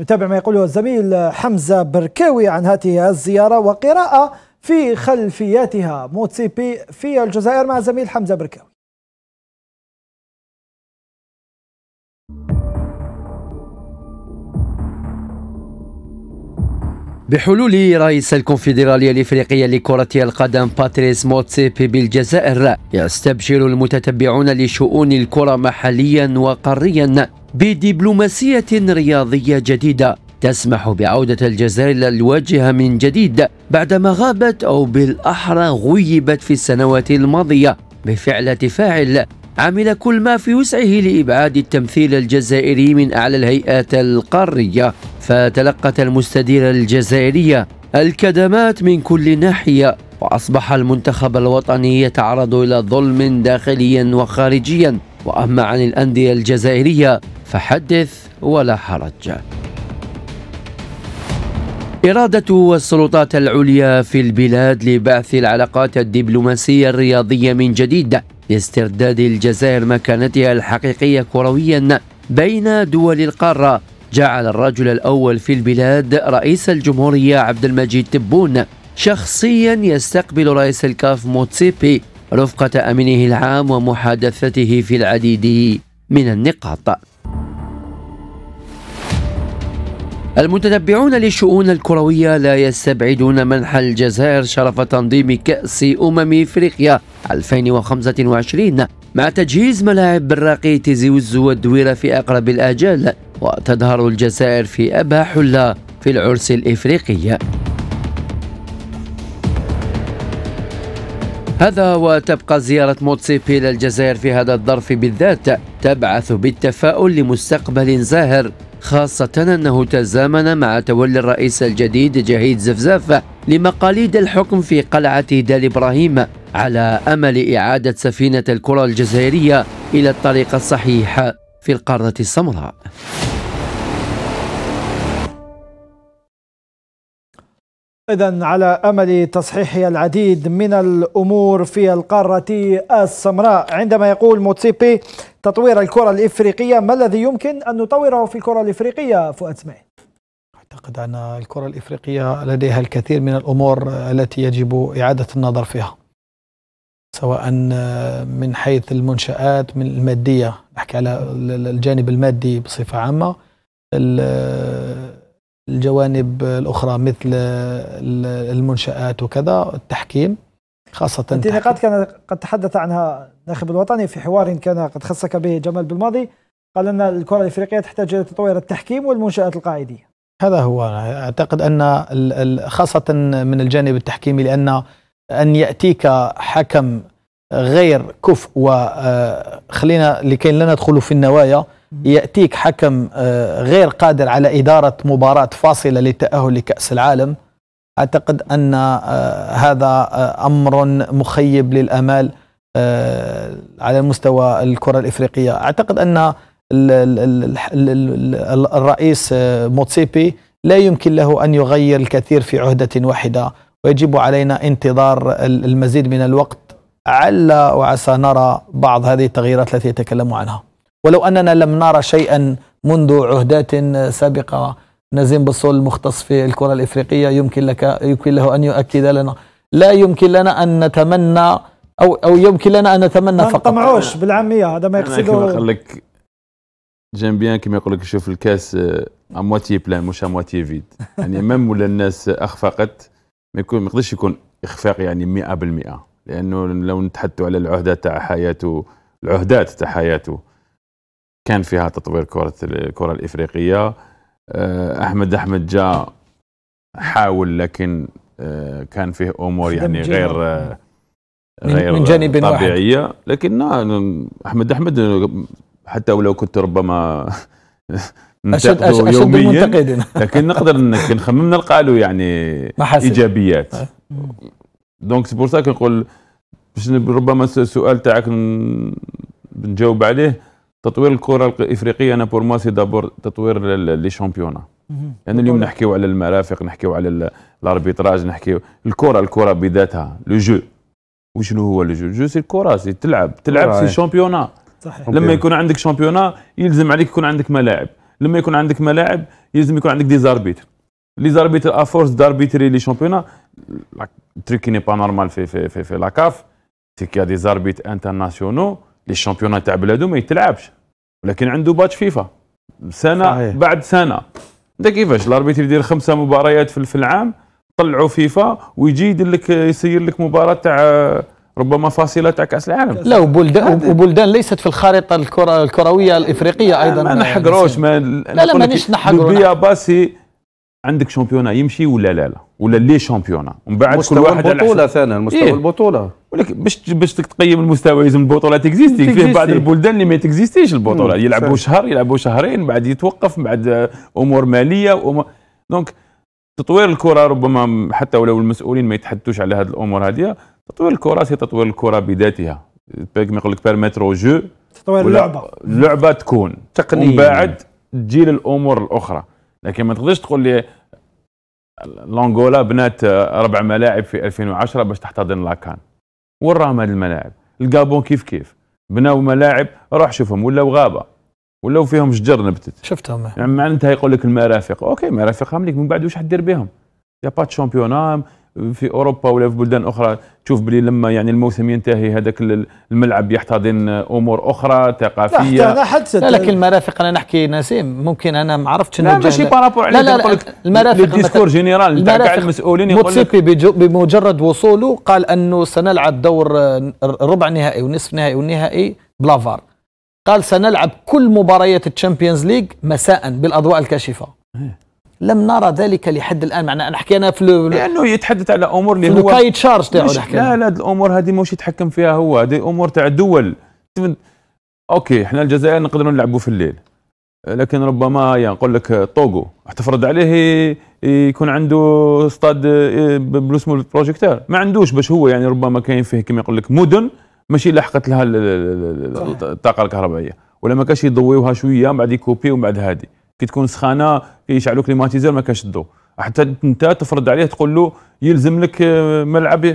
نتابع ما يقوله الزميل حمزة بركاوي عن هذه الزيارة وقراءة في خلفياتها موتسيبي في الجزائر مع الزميل حمزة بركاوي بحلول رئيس الكونفدرالية الإفريقية لكرة القدم باتريس موتسيبي بالجزائر يستبشر المتتبعون لشؤون الكرة محليا وقاريا بدبلوماسية رياضية جديدة تسمح بعودة الجزائر للواجهة من جديد بعدما غابت أو بالأحرى غيبت في السنوات الماضية بفعل تفاعل عمل كل ما في وسعه لإبعاد التمثيل الجزائري من أعلى الهيئات القارية فتلقت المستديرة الجزائرية الكدمات من كل ناحية وأصبح المنتخب الوطني يتعرض إلى ظلم داخليا وخارجيا وأما عن الأندية الجزائرية فحدث ولا حرج إرادة السلطات العليا في البلاد لبعث العلاقات الدبلوماسية الرياضية من جديد لاسترداد الجزائر مكانتها الحقيقية كرويا بين دول القارة جعل الرجل الأول في البلاد رئيس الجمهورية عبد المجيد تبون شخصيا يستقبل رئيس الكاف موتسيبي رفقة أمينه العام ومحادثته في العديد من النقاط المتتبعون للشؤون الكروية لا يستبعدون منح الجزائر شرف تنظيم كأس أمم إفريقيا 2025 مع تجهيز ملاعب بالراقي تيزيوز والدويرة في أقرب الآجال وتظهر الجزائر في أبهى حلة في العرس الإفريقي هذا وتبقى زيارة موتسيبي للجزائر في هذا الظرف بالذات تبعث بالتفاؤل لمستقبل زاهر خاصة أنه تزامن مع تولي الرئيس الجديد جهيد زفزاف لمقاليد الحكم في قلعة دال إبراهيم على أمل إعادة سفينة الكرة الجزائرية إلى الطريق الصحيح في القارة السمراء إذا على أمل تصحيح العديد من الأمور في القارة السمراء عندما يقول موتسيبي تطوير الكرة الإفريقية ما الذي يمكن أن نطوره في الكرة الإفريقية فؤاد سمعي أعتقد أن الكرة الإفريقية لديها الكثير من الأمور التي يجب إعادة النظر فيها سواء من حيث المنشآت من المادية نحكي على الجانب المادي بصفة عامة الجوانب الأخرى مثل المنشآت وكذا التحكيم خاصة انت نقاط كان قد تحدث عنها الناخب الوطني في حوار كان قد خصك به جمال بالماضي قال أن الكرة الإفريقية تحتاج إلى تطوير التحكيم والمنشآت القاعدية هذا هو أعتقد أن خاصة من الجانب التحكيمي لأن أن يأتيك حكم غير كفء وخلينا آه، لكي لا ندخل في النوايا يأتيك حكم آه، غير قادر على إدارة مباراة فاصلة للتأهل لكأس العالم أعتقد أن آه، هذا آه، أمر مخيب للأمال على مستوى الكرة الإفريقية أعتقد أن الرئيس موتسيبي لا يمكن له أن يغير الكثير في عهدة واحدة ويجب علينا انتظار المزيد من الوقت على وعسى نرى بعض هذه التغييرات التي يتكلم عنها ولو أننا لم نرى شيئا منذ عهدات سابقة نزيم بصول المختص في الكرة الإفريقية يمكن لك يمكن له أن يؤكد لنا لا يمكن لنا أن نتمنى أو أو يمكن لنا أن نتمنى فقط ما نطمعوش بالعامية هذا ما يقصده كما قال لك جيم بيان كما يقول لك شوف الكاس امواتي بلان مش امواتي فيد يعني ميم ولا الناس اخفقت ما يكون ما يقدرش يكون اخفاق يعني 100% لانه لو نتحدثوا على العهدات تاع حياته العهدات تاع حياته كان فيها تطوير كرة الكرة الإفريقية آه، أحمد أحمد جاء حاول لكن آه، كان فيه أمور يعني غير آه، غير من جانب طبيعية واحد. لكن أحمد أحمد حتى ولو كنت ربما أشد أشد يوميا لكن نقدر نخمم نلقى له يعني محاسب. إيجابيات دونك سي بور سا كنقول ربما السؤال تاعك نجاوب عليه تطوير الكره الافريقيه انا بور موا سي دابور تطوير لي شامبيونا لان اليوم نحكيو على المرافق نحكيو على الاربيتراج نحكيو الكره الكره بذاتها لو جو وشنو هو لو جو جو سي الكره سي تلعب تلعب سي شامبيونا لما يكون عندك شامبيونا يلزم عليك يكون عندك ملاعب لما يكون عندك ملاعب يلزم يكون عندك دي زاربيتر لي زاربيتر افورس داربيتري لي شامبيونا التريك ني با نورمال في في في, في لاكاف سي كي دي زاربيت انترناسيونو للشامبيونات تاع بلاده ما يتلعبش ولكن عنده باتش فيفا سنه صحيح. بعد سنه انت كيفاش الاربيتر يدير خمسه مباريات في العام طلعوا فيفا ويجي يدير لك يسير لك مباراه تاع ربما فاصله تاع كاس العالم لا وبلدان وبلدان ليست في الخارطه الكره الكرويه الافريقيه ايضا ما نحقروش ما لا لا مانيش نحقروا بيا باسي عندك شامبيونه يمشي ولا لا لا ولا لي شامبيونه ومن بعد كل واحد البطوله ثاني مستوى إيه؟ البطوله ولك باش باش تقيم المستوى لازم البطوله تكزيستي فيه بعض إيه. البلدان اللي ما تكزيستيش البطوله يلعبوا شهر يلعبوا شهرين بعد يتوقف بعد امور ماليه وأمور دونك تطوير الكره ربما حتى ولو المسؤولين ما يتحدثوش على هذه الامور هذه تطوير الكره سي تطوير الكره بذاتها كما يقول لك بيرميترو جو تطوير اللعبه اللعبه تكون تقنيه ومن بعد تجي للامور الاخرى لكن ما تقدرش تقول لي لونغولا بنات ربع ملاعب في 2010 باش تحتضن لاكان وين راهم هاد الملاعب الكابون كيف كيف بناو ملاعب روح شوفهم ولاو غابه ولاو فيهم شجر نبتت شفتهم يعني معناتها يقول لك المرافق اوكي مرافقهم لك من بعد واش حدير بهم يا با تشامبيونام في اوروبا ولا في بلدان اخرى تشوف بلي لما يعني الموسم ينتهي هذاك الملعب يحتضن امور اخرى ثقافيه لا حتى حتى لا لكن المرافق انا نحكي نسيم ممكن انا ما عرفتش لا ماشي بارابور على لا لا المرافق الديسكور جينيرال تاع المسؤولين يقول بمجرد وصوله قال انه سنلعب دور ربع نهائي ونصف نهائي والنهائي بلافار قال سنلعب كل مباريات الشامبيونز ليج مساء بالاضواء الكاشفه إيه. لم نرى ذلك لحد الان معنا انا حكينا في ل... لانه يتحدث على امور اللي هو كاي تشارج تاعو لا لا الامور هذه ماشي يتحكم فيها هو هذه امور تاع الدول اوكي احنا الجزائر نقدروا نلعبوا في الليل لكن ربما يعني نقول لك طوغو تفرض عليه يكون عنده استاد بالاسم البروجيكتور ما عندوش باش هو يعني ربما كاين فيه كما يقول لك مدن ماشي لحقت لها الطاقه الكهربائيه ولا ما كانش يضويوها شويه بعد يكوبي ومن بعد هذه كي تكون سخانه كيشعلوا كليماتيزر ما كنشدو حتى انت تفرض عليه تقول له يلزم لك آه، ملعب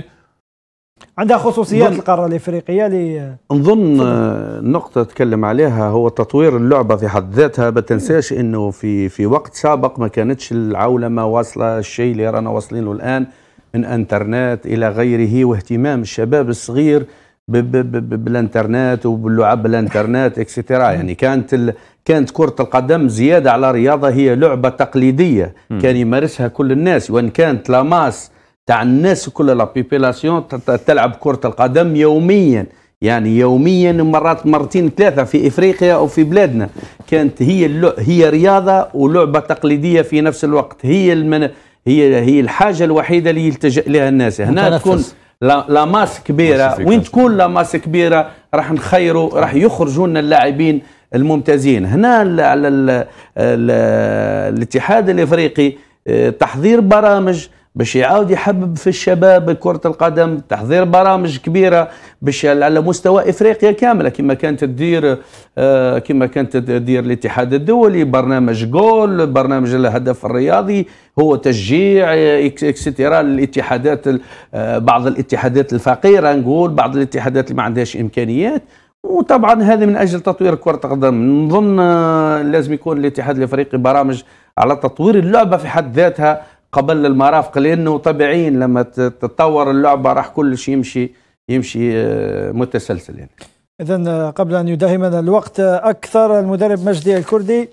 عندها خصوصيات القاره الافريقيه اللي نظن النقطه آه، تكلم عليها هو تطوير اللعبه في حد ذاتها ما تنساش انه في في وقت سابق ما كانتش العولمه واصله الشيء اللي رانا واصلين له الان من انترنت الى غيره واهتمام الشباب الصغير بالانترنت وباللعب بالانترنت اكسترا يعني كانت ال... كانت كرة القدم زيادة على رياضة هي لعبة تقليدية كان يمارسها كل الناس وإن كانت لاماس تاع الناس كلها لا بيبيلاسيون تلعب كرة القدم يوميا يعني يوميا مرات مرتين ثلاثة في إفريقيا أو في بلادنا كانت هي اللع... هي رياضة ولعبة تقليدية في نفس الوقت هي المن... هي هي الحاجة الوحيدة اللي يلتجأ لها الناس هنا تكون لا ماس كبيره وين تكون لا ماس كبيره راح نخيروا راح يخرجوا لنا اللاعبين الممتازين هنا على الاتحاد الافريقي آه، تحضير برامج باش يعاود يحبب في الشباب كرة القدم تحضير برامج كبيرة باش على مستوى إفريقيا كاملة كما كانت تدير آه، كما كانت تدير الاتحاد الدولي برنامج جول برنامج الهدف الرياضي هو تشجيع اكسترا الاتحادات آه، بعض الاتحادات الفقيرة نقول بعض الاتحادات اللي ما عندهاش إمكانيات وطبعا هذا من اجل تطوير كره القدم نظن آه، لازم يكون الاتحاد الافريقي برامج على تطوير اللعبه في حد ذاتها قبل المرافق لانه طبيعيين لما تتطور اللعبه راح كل شيء يمشي يمشي آه، متسلسل يعني اذا آه، قبل ان يداهمنا الوقت آه، اكثر المدرب مجدي الكردي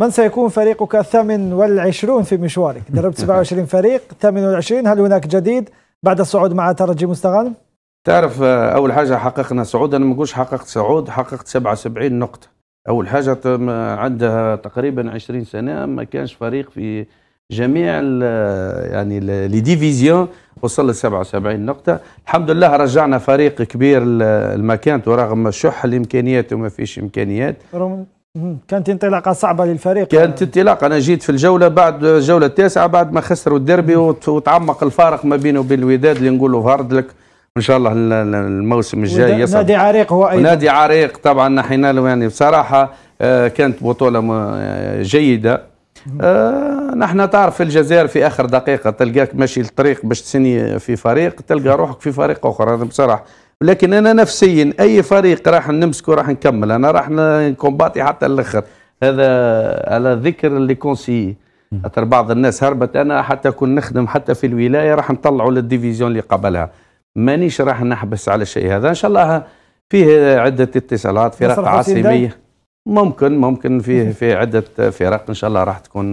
من سيكون فريقك الثامن والعشرون في مشوارك دربت 27 فريق الثامن والعشرين هل هناك جديد بعد الصعود مع ترجي مستغانم تعرف اول حاجه حققنا صعود انا ما نقولش حققت صعود حققت 77 نقطه اول حاجه عندها تقريبا 20 سنه ما كانش فريق في جميع الـ يعني لي ديفيزيون وصل ل 77 نقطة، الحمد لله رجعنا فريق كبير لمكانته رغم شح الامكانيات وما فيش امكانيات. كانت انطلاقة صعبة للفريق كانت انطلاقة أنا جيت في الجولة بعد الجولة التاسعة بعد ما خسروا الديربي وتعمق الفارق ما بينه وبين الوداد اللي نقولوا فارد لك ان شاء الله الموسم الجاي يصل نادي عريق هو ايضا نادي عريق طبعا نحينا له يعني بصراحه آه، كانت بطوله آه، جيده آه نحن تعرف في الجزائر في اخر دقيقه تلقاك ماشي الطريق باش تسني في فريق تلقى روحك في فريق اخر انا بصراحه لكن انا نفسيا اي فريق راح نمسكه راح نكمل انا راح نكومباتي حتى الاخر هذا على ذكر اللي كونسي اثر بعض الناس هربت انا حتى كون نخدم حتى في الولايه راح نطلعوا للديفيزيون اللي قبلها مانيش راح نحبس على الشيء هذا ان شاء الله فيه عده اتصالات فرق عاصميه ممكن ممكن في في عده فرق ان شاء الله راح تكون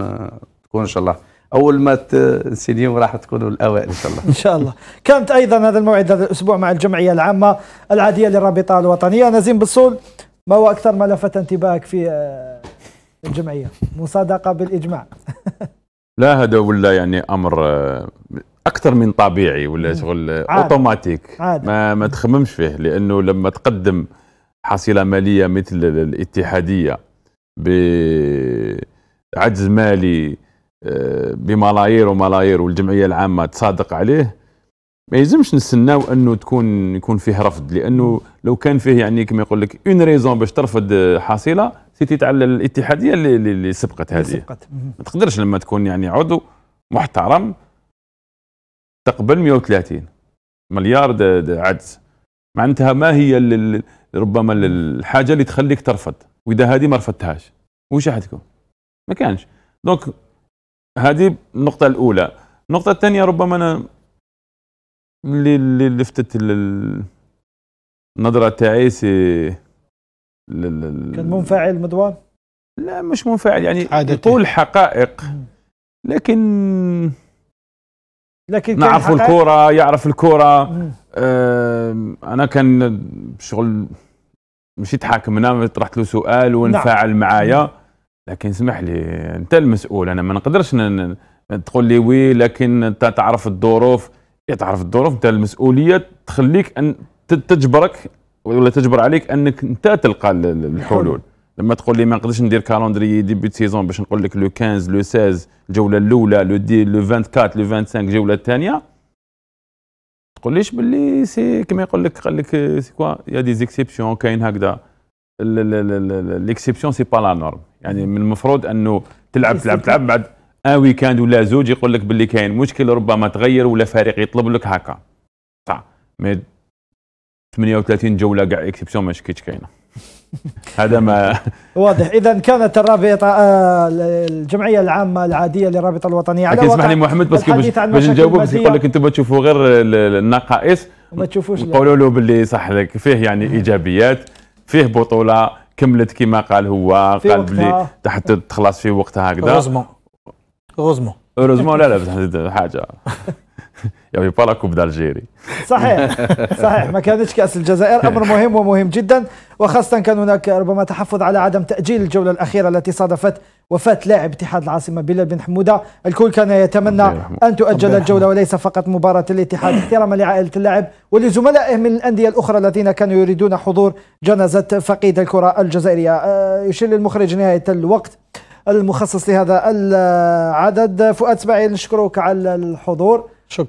تكون ان شاء الله اول ما تسينيو راح تكونوا الاوائل ان شاء الله ان شاء الله كانت ايضا هذا الموعد هذا الاسبوع مع الجمعيه العامه العاديه للرابطه الوطنيه نزيم بالصول ما هو اكثر ما لفت انتباهك آه، في الجمعيه مصادقه بالاجماع لا هذا ولا يعني امر آه، اكثر من طبيعي ولا شغل آه، اوتوماتيك ما ما تخممش فيه لانه لما تقدم حصيلة مالية مثل الاتحادية بعجز مالي آه، بملايير وملايير والجمعية العامة تصادق عليه ما يلزمش نستناو انه تكون يكون فيه رفض لانه لو كان فيه يعني كما يقول لك اون ريزون باش ترفض حصيله سيتي تاع الاتحاديه اللي, اللي سبقت هذه سبقت ما تقدرش لما تكون يعني عضو محترم تقبل 130 مليار عجز معناتها ما هي اللي ربما الحاجه اللي تخليك ترفض واذا هذه ما رفضتهاش وش راح تكون؟ ما كانش دونك هذه النقطه الاولى النقطه الثانيه ربما انا اللي اللي لفتت النظره تاعي سي كان منفعل مدوار؟ لا مش منفعل يعني يقول حقائق لكن لكن نعرف الكوره يعرف الكوره آه انا كان شغل مشيت حاكمنا طرحت له سؤال ونفاعل نعم. معايا لكن اسمح لي انت المسؤول انا ما نقدرش تقول لي وي لكن انت تعرف الظروف إيه، تعرف الظروف انت المسؤوليه تخليك ان تجبرك ولا تجبر عليك انك انت تلقى الحلول لما تقول لي ما نقدرش ندير كالوندري ديبي سيزون باش نقول لك لو 15 لو 16 الجوله الاولى لو دي لو 24 لو 25 الجوله الثانيه تقوليش باللي سي كما يقول لك قال لك سي كوا يا دي زيكسيبسيون كاين هكذا ليكسيبسيون سي با لا نورم يعني من المفروض انه تلعب تلعب تلعب بعد ان ويكاند ولا زوج يقول لك باللي كاين مشكل ربما تغير ولا فريق يطلب لك هكا صح مي 38 جوله كاع اكسبسيون ماشي كيتش كاينه هذا ما واضح اذا كانت الرابطه آه، الجمعيه العامه العاديه للرابطه الوطنيه على اسمح لي محمد بس باش نجاوبوا بس يقول لك انتم تشوفوا غير النقائص وما تشوفوش نقولوا له باللي صح لك فيه يعني ايجابيات فيه بطوله كملت كما قال هو قال بلي تحت تخلص في وقتها هكذا غزمه غزمه اوروزمون لا لا حاجه يعني كوب دالجيري صحيح صحيح ما كانتش كاس الجزائر امر مهم ومهم جدا وخاصه كان هناك ربما تحفظ على عدم تاجيل الجوله الاخيره التي صادفت وفاه لاعب اتحاد العاصمه بلال بن حموده الكل كان يتمنى ان تؤجل الجوله وليس فقط مباراه الاتحاد احتراما لعائله اللاعب ولزملائه من الانديه الاخرى الذين كانوا يريدون حضور جنازه فقيد الكره الجزائريه آه، يشير المخرج نهايه الوقت المخصص لهذا العدد فؤاد سباعي نشكرك على الحضور شكرا